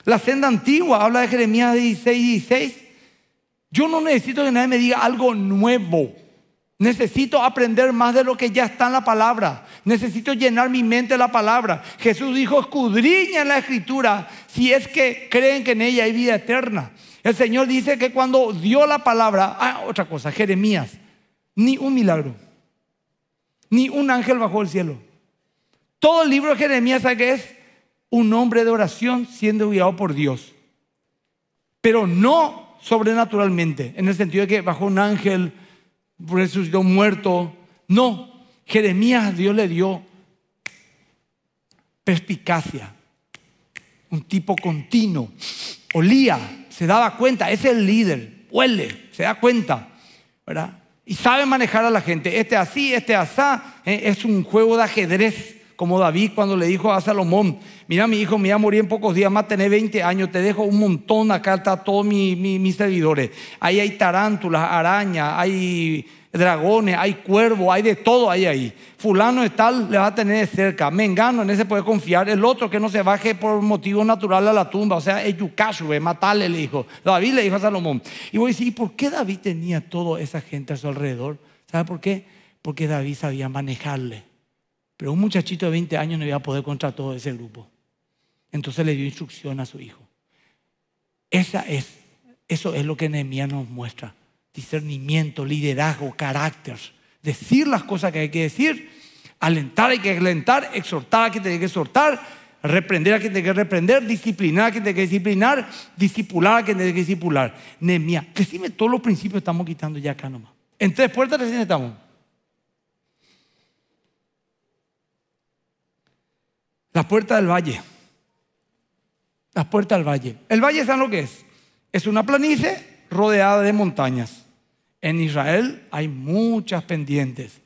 La senda antigua habla de Jeremías 16, 16. Yo no necesito que nadie me diga algo nuevo. Necesito aprender más de lo que ya está en la palabra. Necesito llenar mi mente de la palabra. Jesús dijo, escudriña la escritura si es que creen que en ella hay vida eterna. El Señor dice que cuando dio la palabra, ah, otra cosa, Jeremías, ni un milagro, ni un ángel bajó del cielo. Todo el libro de Jeremías, es? Un hombre de oración siendo guiado por Dios. Pero no sobrenaturalmente, en el sentido de que bajó un ángel, yo muerto. No, Jeremías Dios le dio perspicacia, un tipo continuo. Olía, se daba cuenta, es el líder, huele, se da cuenta, ¿verdad? Y sabe manejar a la gente. Este así, este asá, ¿eh? es un juego de ajedrez como David cuando le dijo a Salomón, mira mi hijo, me voy a morir en pocos días, más tener 20 años, te dejo un montón, acá está todos mis servidores. Ahí hay tarántulas, arañas, hay dragones, hay cuervos, hay de todo ahí ahí. Fulano es tal, le va a tener de cerca. engano en ese puede confiar. El otro que no se baje por motivo natural a la tumba, o sea, es Yucashue, matarle, le dijo. David le dijo a Salomón. Y voy a decir, ¿y por qué David tenía toda esa gente a su alrededor? ¿Sabe por qué? Porque David sabía manejarle. Pero un muchachito de 20 años no iba a poder contra todo ese grupo. Entonces le dio instrucción a su hijo. Esa es, eso es lo que Nehemías nos muestra. Discernimiento, liderazgo, carácter. Decir las cosas que hay que decir. Alentar hay que alentar. Exhortar a quien hay que exhortar. Reprender a quien hay que reprender. Disciplinar a quien hay que disciplinar. Discipular a quien hay que discipular. Nehemías, decime todos los principios que estamos quitando ya acá nomás. En tres puertas recién estamos. La puerta del valle. La puerta del valle. El valle, ¿saben lo que es? Es una planicie rodeada de montañas. En Israel hay muchas pendientes.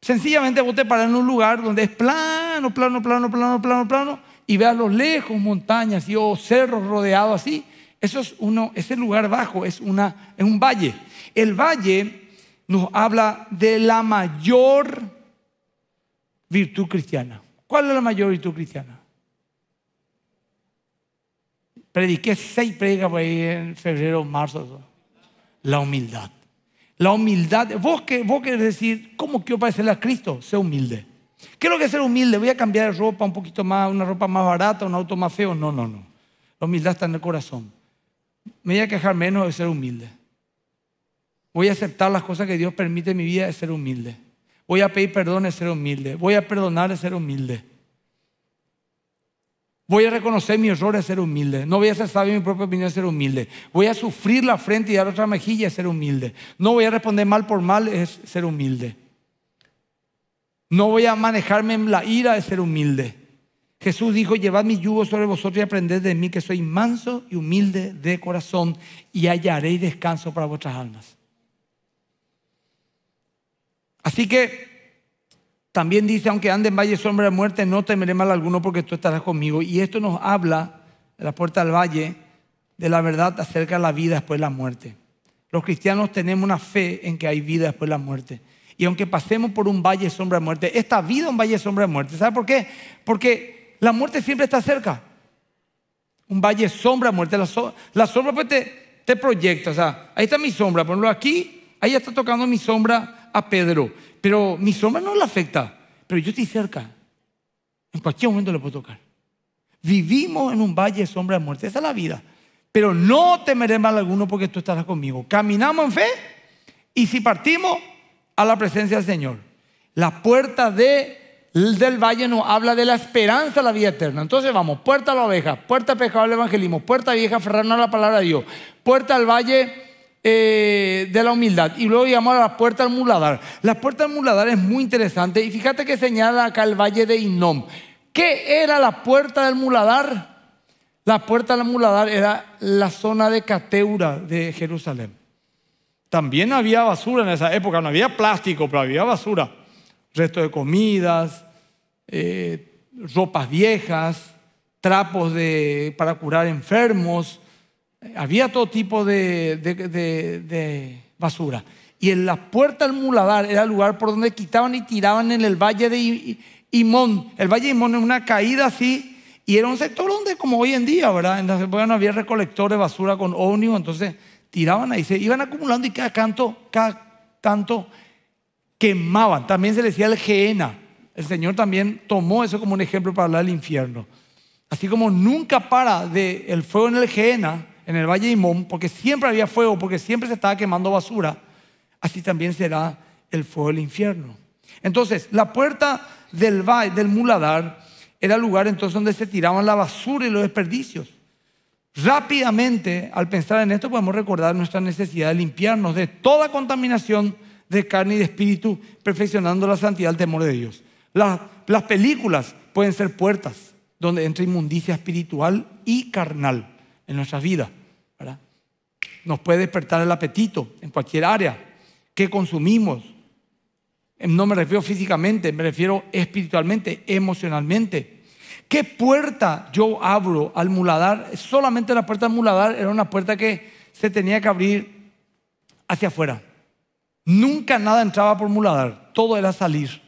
Sencillamente vos te paras en un lugar donde es plano, plano, plano, plano, plano, plano, y ve a lo lejos montañas y o oh, cerros rodeados así. Eso es uno, ese lugar bajo es, una, es un valle. El valle nos habla de la mayor virtud cristiana. ¿Cuál es la virtud cristiana? Prediqué seis pregas por ahí en febrero, marzo. La humildad. La humildad. Vos, qué? vos querés decir, ¿cómo quiero parecer a Cristo? Ser humilde. ¿Qué es lo que es ser humilde? Voy a cambiar de ropa un poquito más, una ropa más barata, un auto más feo. No, no, no. La humildad está en el corazón. Me voy a quejar menos de ser humilde. Voy a aceptar las cosas que Dios permite en mi vida de ser humilde. Voy a pedir perdón es ser humilde. Voy a perdonar es ser humilde. Voy a reconocer mi error es ser humilde. No voy a ser sabio en mi propia opinión de ser humilde. Voy a sufrir la frente y dar otra mejilla es ser humilde. No voy a responder mal por mal es ser humilde. No voy a manejarme en la ira de ser humilde. Jesús dijo, llevad mi yugo sobre vosotros y aprended de mí que soy manso y humilde de corazón y hallaréis descanso para vuestras almas. Así que también dice, aunque ande en valle sombra de muerte, no temeré mal alguno porque tú estarás conmigo. Y esto nos habla de la puerta del valle, de la verdad acerca de la vida después de la muerte. Los cristianos tenemos una fe en que hay vida después de la muerte. Y aunque pasemos por un valle sombra de muerte, esta vida es un valle sombra de muerte. ¿Sabe por qué? Porque la muerte siempre está cerca. Un valle sombra de muerte. La, sombra pues, te, proyecta. O sea, ahí está mi sombra. Ponlo aquí, ahí está tocando mi sombra Pedro, pero mi sombra no le afecta, pero yo estoy cerca. En cualquier momento le puedo tocar. Vivimos en un valle de sombra de muerte, esa es la vida. Pero no temeré mal alguno porque tú estás conmigo. Caminamos en fe y si partimos a la presencia del Señor. La puerta del valle nos habla de la esperanza a la vida eterna. Entonces vamos, puerta a la oveja, puerta a al evangelismo, puerta vieja, aferrarnos a la palabra de Dios, puerta al valle eh, de la humildad. Y luego llegamos a la puerta del muladar. La puerta del muladar es muy interesante. Y fíjate que señala acá el valle de Inom. ¿Qué era la puerta del muladar? La puerta del muladar era la zona de Cateura de Jerusalén. También había basura en esa época, no había plástico, pero había basura. Restos de comidas, eh, ropas viejas, trapos de, para curar enfermos, había todo tipo de, basura. Y en la puerta del muladar era el lugar por donde quitaban y tiraban en el valle de Imón. El valle de Imón es una caída así. Y era un sector donde, como hoy en día, ¿verdad? En la había recolectores de basura con ómnibus. Entonces tiraban ahí, se iban acumulando y cada, canto, cada tanto quemaban. También se le decía el Geena. El Señor también tomó eso como un ejemplo para hablar del infierno. Así como nunca para de el fuego en el Geena, en el valle de Imón, porque siempre había fuego, porque siempre se estaba quemando basura, así también será el fuego del infierno. Entonces, la puerta del valle, del muladar, era el lugar entonces donde se tiraban la basura y los desperdicios. Rápidamente, al pensar en esto, podemos recordar nuestra necesidad de limpiarnos de toda contaminación de carne y de espíritu, perfeccionando la santidad del temor de Dios. Las, las películas pueden ser puertas donde entra inmundicia espiritual y carnal en nuestras vidas nos puede despertar el apetito en cualquier área. ¿Qué consumimos? Em, no me refiero físicamente, me refiero espiritualmente, emocionalmente. ¿Qué puerta yo abro al muladar? Solamente la puerta al muladar era una puerta que se tenía que abrir hacia afuera. Nunca nada entraba por muladar, todo era salir.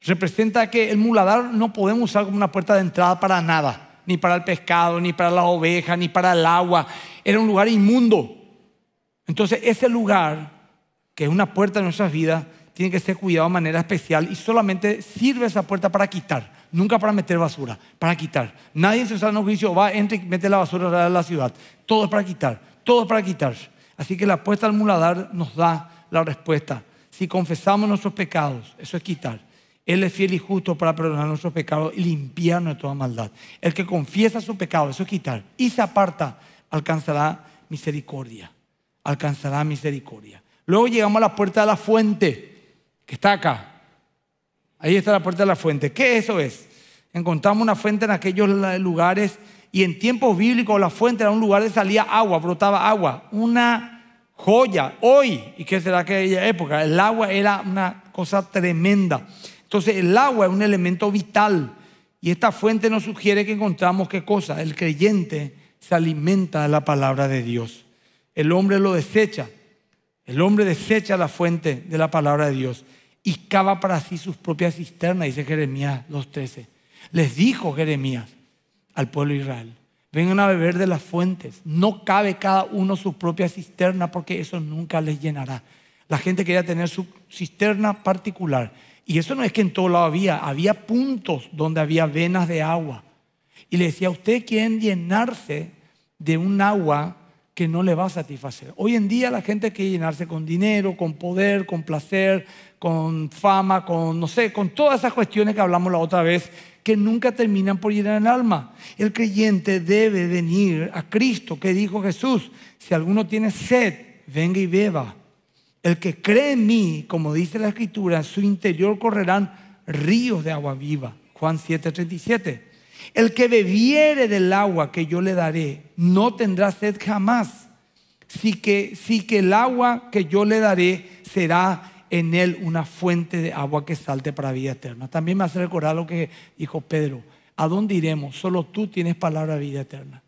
Representa que el muladar no podemos usar como una puerta de entrada para nada, ni para el pescado, ni para la oveja, ni para el agua, era un lugar inmundo. Entonces ese lugar, que es una puerta de nuestras vidas, tiene que ser cuidado de manera especial y solamente sirve esa puerta para quitar, nunca para meter basura, para quitar. Nadie se usa en un juicio, va, entra y mete la basura a la ciudad. Todo es para quitar, todo es para quitar. Así que la puerta al muladar nos da la respuesta. Si confesamos nuestros pecados, eso es quitar. Él es fiel y justo para perdonar nuestros pecados y limpiarnos de toda maldad. El que confiesa su pecado, eso es quitar. Y se aparta, alcanzará misericordia, alcanzará misericordia. Luego llegamos a la puerta de la fuente, que está acá. Ahí está la puerta de la fuente. ¿Qué eso es? Encontramos una fuente en aquellos lugares y en tiempos bíblicos la fuente era un lugar donde salía agua, brotaba agua, una joya. Hoy, ¿y qué será aquella época? El agua era una cosa tremenda. Entonces el agua es un elemento vital y esta fuente nos sugiere que encontramos qué cosa, el creyente se alimenta de la palabra de Dios. El hombre lo desecha. El hombre desecha la fuente de la palabra de Dios y cava para sí sus propias cisternas, dice Jeremías 2.13. Les dijo Jeremías al pueblo de Israel, vengan a beber de las fuentes, no cabe cada uno su propia cisterna porque eso nunca les llenará. La gente quería tener su cisterna particular. Y eso no es que en todo lado había, había puntos donde había venas de agua y le decía, ¿usted quiere llenarse de un agua que no le va a satisfacer? Hoy en día la gente quiere llenarse con dinero, con poder, con placer, con fama, con, no sé, con todas esas cuestiones que hablamos la otra vez que nunca terminan por llenar el alma. El creyente debe venir a Cristo, que dijo Jesús, si alguno tiene sed, venga y beba. El que cree en mí, como dice la Escritura, en su interior correrán ríos de agua viva. Juan 37. El que bebiere del agua que yo le daré, no tendrá sed jamás. Sí que, sí que el agua que yo le daré será en él una fuente de agua que salte para vida eterna. También me hace recordar lo que dijo Pedro. ¿A dónde iremos? Solo tú tienes palabra de vida eterna.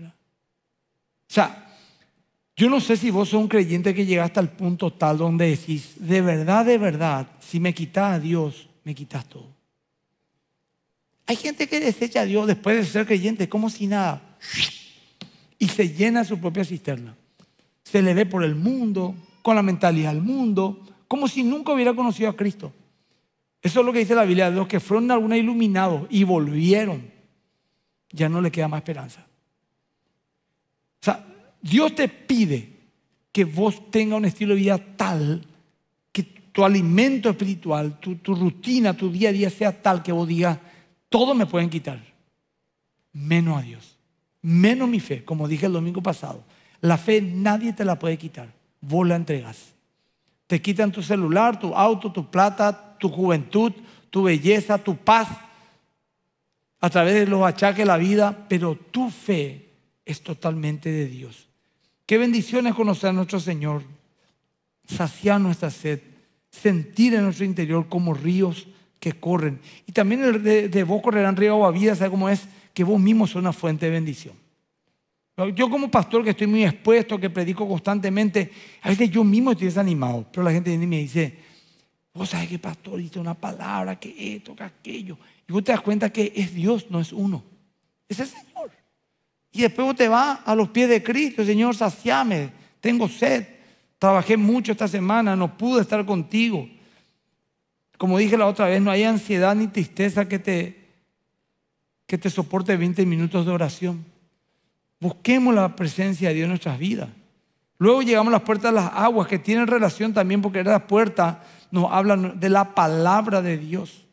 O sea, yo no sé si vos sos un creyente que llega hasta el punto tal donde decís, de verdad, de verdad, si me quitas a Dios, me quitas todo. Hay gente que desecha a Dios después de ser creyente como si nada y se llena su propia cisterna. Se le ve por el mundo, con la mentalidad del mundo, como si nunca hubiera conocido a Cristo. Eso es lo que dice la Biblia, los que fueron alguna iluminados y volvieron, ya no le queda más esperanza. O sea, Dios te pide que vos tengas un estilo de vida tal que tu alimento espiritual, tu, tu rutina, tu día a día sea tal que vos digas, todo me pueden quitar, menos a Dios, menos mi fe, como dije el domingo pasado. La fe nadie te la puede quitar, vos la entregas. Te quitan tu celular, tu auto, tu plata, tu juventud, tu belleza, tu paz, a través de los achaques de la vida, pero tu fe es totalmente de Dios. Qué bendición es conocer a nuestro Señor, saciar nuestra sed, sentir en nuestro interior como ríos corren. Y también de, vos correrán río a vida, ¿sabes cómo es? Que vos mismo son una fuente de bendición. Yo como pastor que estoy muy expuesto, que predico constantemente, a veces yo mismo estoy desanimado, pero la gente viene y me dice, vos sabés que pastor dice una palabra, que esto, que aquello. Y vos te das cuenta que es Dios, no es uno. Es el Señor. Y después vos te vas a los pies de Cristo, Señor, saciame, tengo sed, trabajé mucho esta semana, no pude estar contigo. Como dije la otra vez, no hay ansiedad ni tristeza que te, que te soporte 20 minutos de oración. Busquemos la presencia de Dios en nuestras vidas. Luego llegamos a las puertas de las aguas, que tienen relación también porque las puertas nos hablan de la palabra de Dios.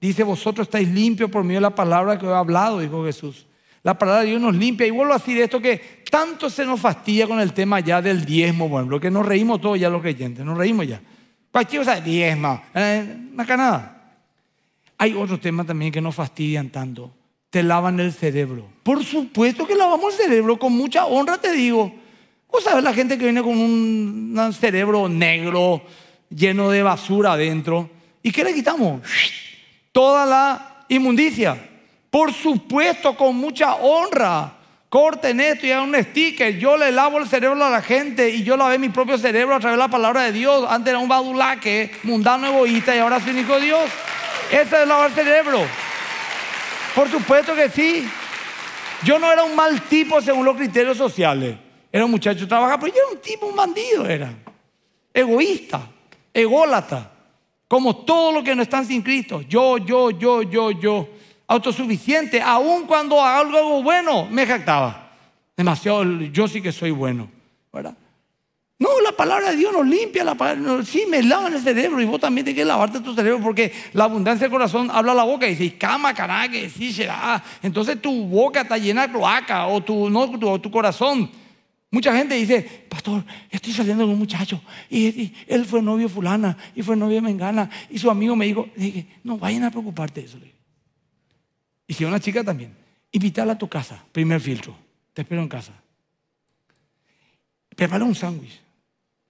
Dice, vosotros estáis limpios por medio de la palabra que os he hablado, dijo Jesús. La palabra de Dios nos limpia. Y vuelvo a decir esto que tanto se nos fastidia con el tema ya del diezmo, bueno, lo que nos reímos todos ya los creyentes, nos reímos ya. Cualquier diezma, eh, nada. Hay otro tema también que nos fastidian tanto. Te lavan el cerebro. Por supuesto que lavamos el cerebro, con mucha honra te digo. Vos sabés la gente que viene con un cerebro negro, lleno de basura adentro. ¿Y qué le quitamos? Toda la inmundicia. Por supuesto, con mucha honra corten esto y hagan un sticker. Yo le lavo el cerebro a la gente y yo lavé mi propio cerebro a través de la palabra de Dios. Antes era un badulaque, mundano egoísta y ahora soy hijo de Dios. Eso es lavar el cerebro. Por supuesto que sí. Yo no era un mal tipo según los criterios sociales. Era un muchacho trabajador, pero yo era un tipo, un bandido era. Egoísta, ególata. Como todos los que no están sin Cristo. Yo, yo, yo, yo, yo autosuficiente, aun cuando hago algo bueno, me jactaba. Demasiado, yo sí que soy bueno, ¿verdad? No, la palabra de Dios nos limpia, la palabra, sí, me lavan el cerebro y vos también tienes que lavarte tu cerebro porque la abundancia del corazón habla la boca y dice, cama, que sí, será. Entonces tu boca está llena de cloaca o tu, no, tu, corazón. Mucha gente dice, pastor, estoy saliendo con un muchacho y, él fue novio fulana y fue novio mengana y su amigo me dijo, dije, no vayan a preocuparte de eso. Y una chica también, invítala a tu casa, primer filtro. Te espero en casa. Prepara un sándwich,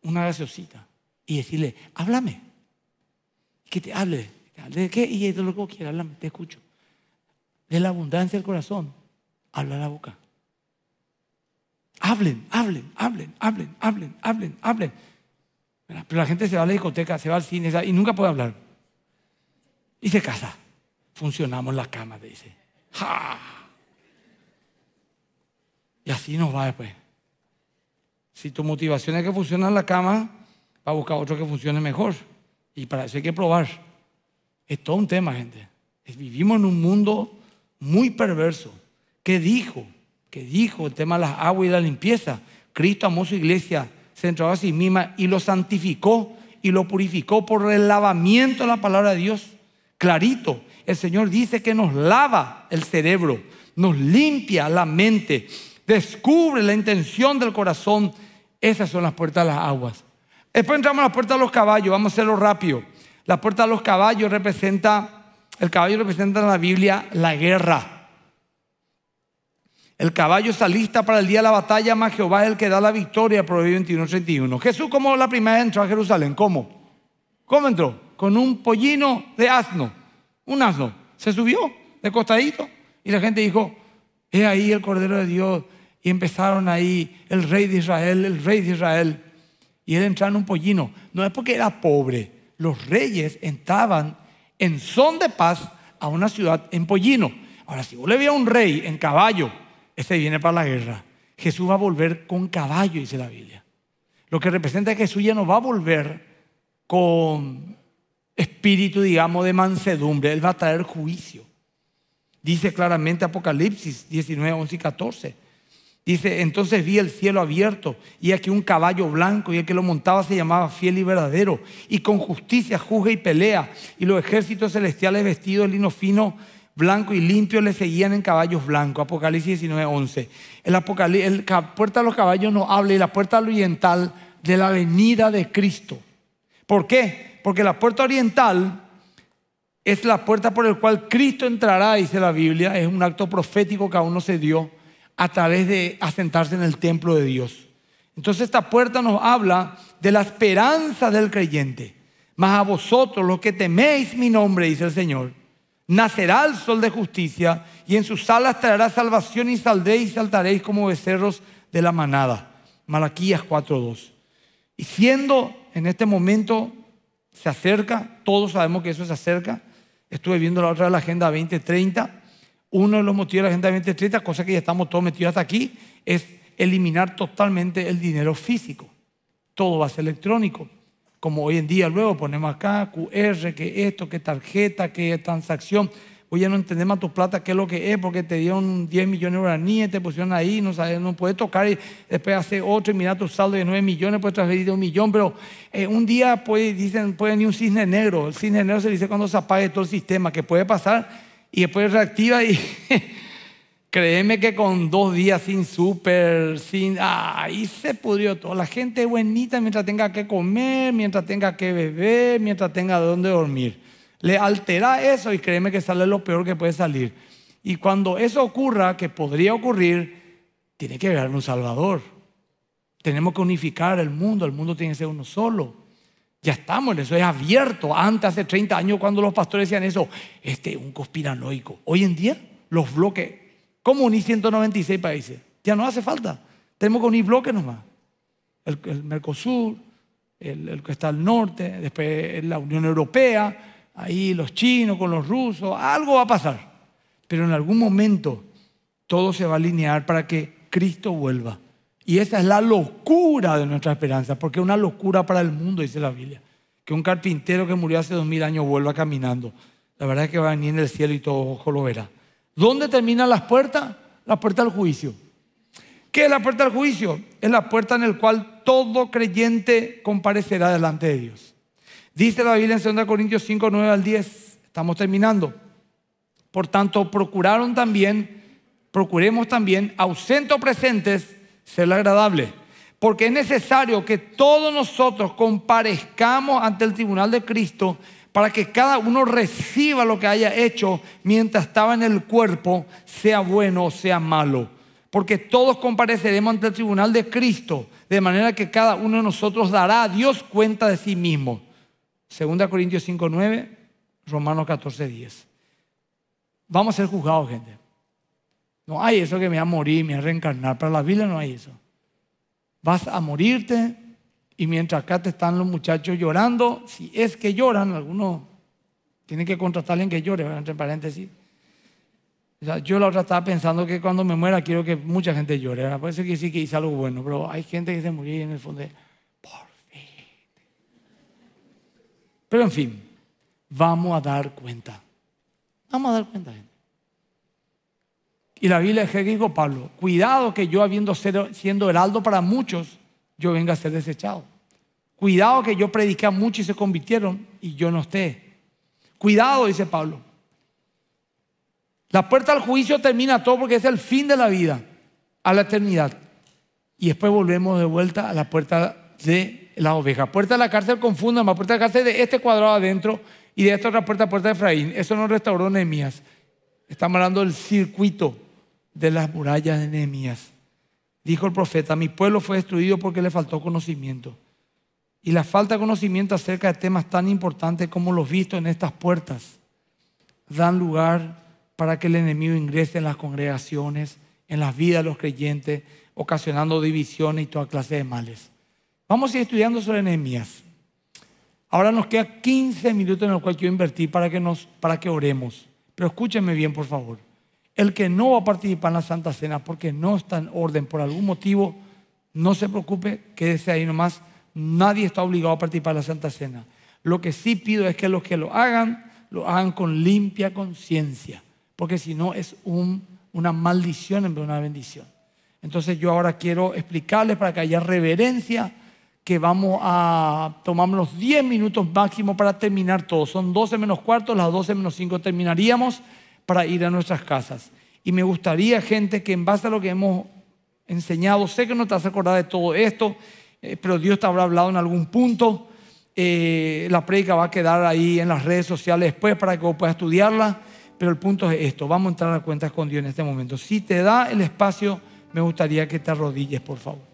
una gaseosita y decirle, háblame. Que te hable. ¿De qué? Y de lo que quiera, háblame, te escucho. De la abundancia del corazón, habla la boca. Hablen, hablen, hablen, hablen, hablen, hablen, hablen. Pero la gente se va a la discoteca, se va al cine y nunca puede hablar. Y se casa funcionamos la cama, dice. Y así nos va después. Si tu motivación es que funciona la cama, va a buscar otro que funcione mejor. Y para eso hay que probar. Es todo un tema, gente. Vivimos en un mundo muy perverso. ¿Qué dijo? ¿Qué dijo el tema de las aguas y la limpieza? Cristo amó su iglesia, se entregó a sí misma y lo santificó y lo purificó por el lavamiento de la palabra de Dios. Clarito. El Señor dice que nos lava el cerebro, nos limpia la mente, descubre la intención del corazón. Esas son las puertas de las aguas. Después entramos a la puerta de los caballos, vamos a hacerlo rápido. La puerta de los caballos representa, el caballo representa en la Biblia la guerra. El caballo está lista para el día de la batalla, más Jehová es el que da la victoria, Proverbio 21, 31. Jesús, como la primera vez entró a Jerusalén? ¿Cómo? ¿Cómo entró? Con un pollino de asno un asno, se subió de costadito y la gente dijo, he ahí el Cordero de Dios. Y empezaron ahí, el rey de Israel, el rey de Israel. Y él entraba en un pollino. No es porque era pobre. Los reyes entraban en son de paz a una ciudad en pollino. Ahora, si vos le veías a un rey en caballo, ese viene para la guerra. Jesús va a volver con caballo, dice la Biblia. Lo que representa que Jesús ya no va a volver con espíritu, digamos, de mansedumbre. Él va a traer juicio. Dice claramente Apocalipsis 19, 11 y 14. Dice, entonces vi el cielo abierto y aquí un caballo blanco y el que lo montaba se llamaba fiel y verdadero y con justicia juzga y pelea y los ejércitos celestiales vestidos de lino fino, blanco y limpio le seguían en caballos blancos. Apocalipsis 19, 11. El Apocalipsis, la puerta de los caballos no habla y la puerta oriental de la venida de Cristo. ¿Por qué? Porque la puerta oriental es la puerta por la cual Cristo entrará, dice la Biblia, es un acto profético que aún no se dio a través de asentarse en el templo de Dios. Entonces esta puerta nos habla de la esperanza del creyente. Mas a vosotros, los que teméis mi nombre, dice el Señor, nacerá el sol de justicia y en sus alas traerá salvación y saldréis y saltaréis como becerros de la manada. Malaquías 4.2. Y siendo en este momento se acerca, todos sabemos que eso se acerca. Estuve viendo la otra de la Agenda 2030. Uno de los motivos de la Agenda 2030, cosa que ya estamos todos metidos hasta aquí, es eliminar totalmente el dinero físico. Todo va a ser electrónico. Como hoy en día luego ponemos acá QR, que esto, qué tarjeta, que transacción. Oye, ya no entendemos a tu plata, qué es lo que es, porque te dieron 10 millones de guaraníes, te pusieron ahí, no sabes, no puedes tocar y después hace otro y mira tu saldo de 9 millones, puedes transferir de un millón, pero eh, un día puede, dicen, puede venir un cisne negro. El cisne negro se dice cuando se apague todo el sistema, que puede pasar y después reactiva y... Créeme que con dos días sin súper, sin. ahí se pudrió todo. La gente es buenita mientras tenga que comer, mientras tenga que beber, mientras tenga donde dormir. Le altera eso y créeme que sale lo peor que puede salir. Y cuando eso ocurra, que podría ocurrir, tiene que haber un Salvador. Tenemos que unificar el mundo, el mundo tiene que ser uno solo. Ya estamos en eso, es abierto. Antes, hace 30 años, cuando los pastores decían eso, este un conspiranoico. Hoy en día, los bloques, ¿cómo unir 196 países? Ya no hace falta. Tenemos que unir bloques nomás. El, Mercosur, el, que está al norte, después la Unión Europea, ahí los chinos con los rusos, algo va a pasar. Pero en algún momento todo se va a alinear para que Cristo vuelva. Y esa es la locura de nuestra esperanza, porque es una locura para el mundo, dice la Biblia. Que un carpintero que murió hace dos mil años vuelva caminando. La verdad es que va a venir en el cielo y todo ojo lo verá. ¿Dónde terminan las puertas? La puerta al juicio. ¿Qué es la puerta al juicio? Es la puerta en la cual todo creyente comparecerá delante de Dios. Dice la Biblia en 2 Corintios 5, 9 al 10. Estamos terminando. Por tanto, procuraron también, procuremos también, ausento presentes, ser agradable. Porque es necesario que todos nosotros comparezcamos ante el tribunal de Cristo para que cada uno reciba lo que haya hecho mientras estaba en el cuerpo, sea bueno o sea malo. Porque todos compareceremos ante el tribunal de Cristo, de manera que cada uno de nosotros dará a Dios cuenta de sí mismo. 2 Corintios 5, 9, Romanos 14, Vamos a ser juzgados, gente. No hay eso que me va a morir, me va a reencarnar. Para la Biblia no hay eso. Vas a morirte y mientras acá te están los muchachos llorando, si es que lloran, algunos tienen que contratar en alguien que llore, entre paréntesis. yo la otra estaba pensando que cuando me muera quiero que mucha gente llore. Por eso que sí que hice algo bueno, pero hay gente que se murió en el fondo... Pero en fin, vamos a dar cuenta. Vamos a dar cuenta, gente. Y la Biblia es que dijo Pablo, cuidado que yo habiendo siendo heraldo para muchos, yo venga a ser desechado. Cuidado que yo prediqué a muchos y se convirtieron y yo no esté. Cuidado, dice Pablo. La puerta al juicio termina todo porque es el fin de la vida, a la eternidad. Y después volvemos de vuelta a la puerta de la oveja, Puerta de la cárcel confunda, más puerta de la cárcel de este cuadrado adentro y de esta otra puerta, puerta de Efraín. Eso no restauró Nehemías. Estamos hablando del circuito de las murallas de Nehemías. Dijo el profeta, mi pueblo fue destruido porque le faltó conocimiento. Y la falta de conocimiento acerca de temas tan importantes como los vistos en estas puertas dan lugar para que el enemigo ingrese en las congregaciones, en las vidas de los creyentes, ocasionando divisiones y toda clase de males. Vamos a ir estudiando sobre enemías Ahora nos queda 15 minutos en los cuales quiero invertir para que, nos, para que oremos. Pero escúchenme bien, por favor. El que no va a participar en la Santa Cena porque no está en orden por algún motivo, no se preocupe, quédese ahí nomás. Nadie está obligado a participar en la Santa Cena. Lo que sí pido es que los que lo hagan, lo hagan con limpia conciencia. Porque si no, es una maldición en vez de una bendición. Entonces yo ahora quiero explicarles para que haya reverencia que vamos a tomarnos 10 minutos máximo para terminar todo. Son 12 menos cuarto, las 12 menos 5 terminaríamos para ir a nuestras casas. Y me gustaría, gente, que en base a lo que hemos enseñado, sé que no te has acordado de todo esto, eh, pero Dios te habrá hablado en algún punto. Eh, la predica va a quedar ahí en las redes sociales después para que vos puedas estudiarla. Pero el punto es esto, vamos a entrar a cuentas con Dios en este momento. Si te da el espacio, me gustaría que te arrodilles, por favor.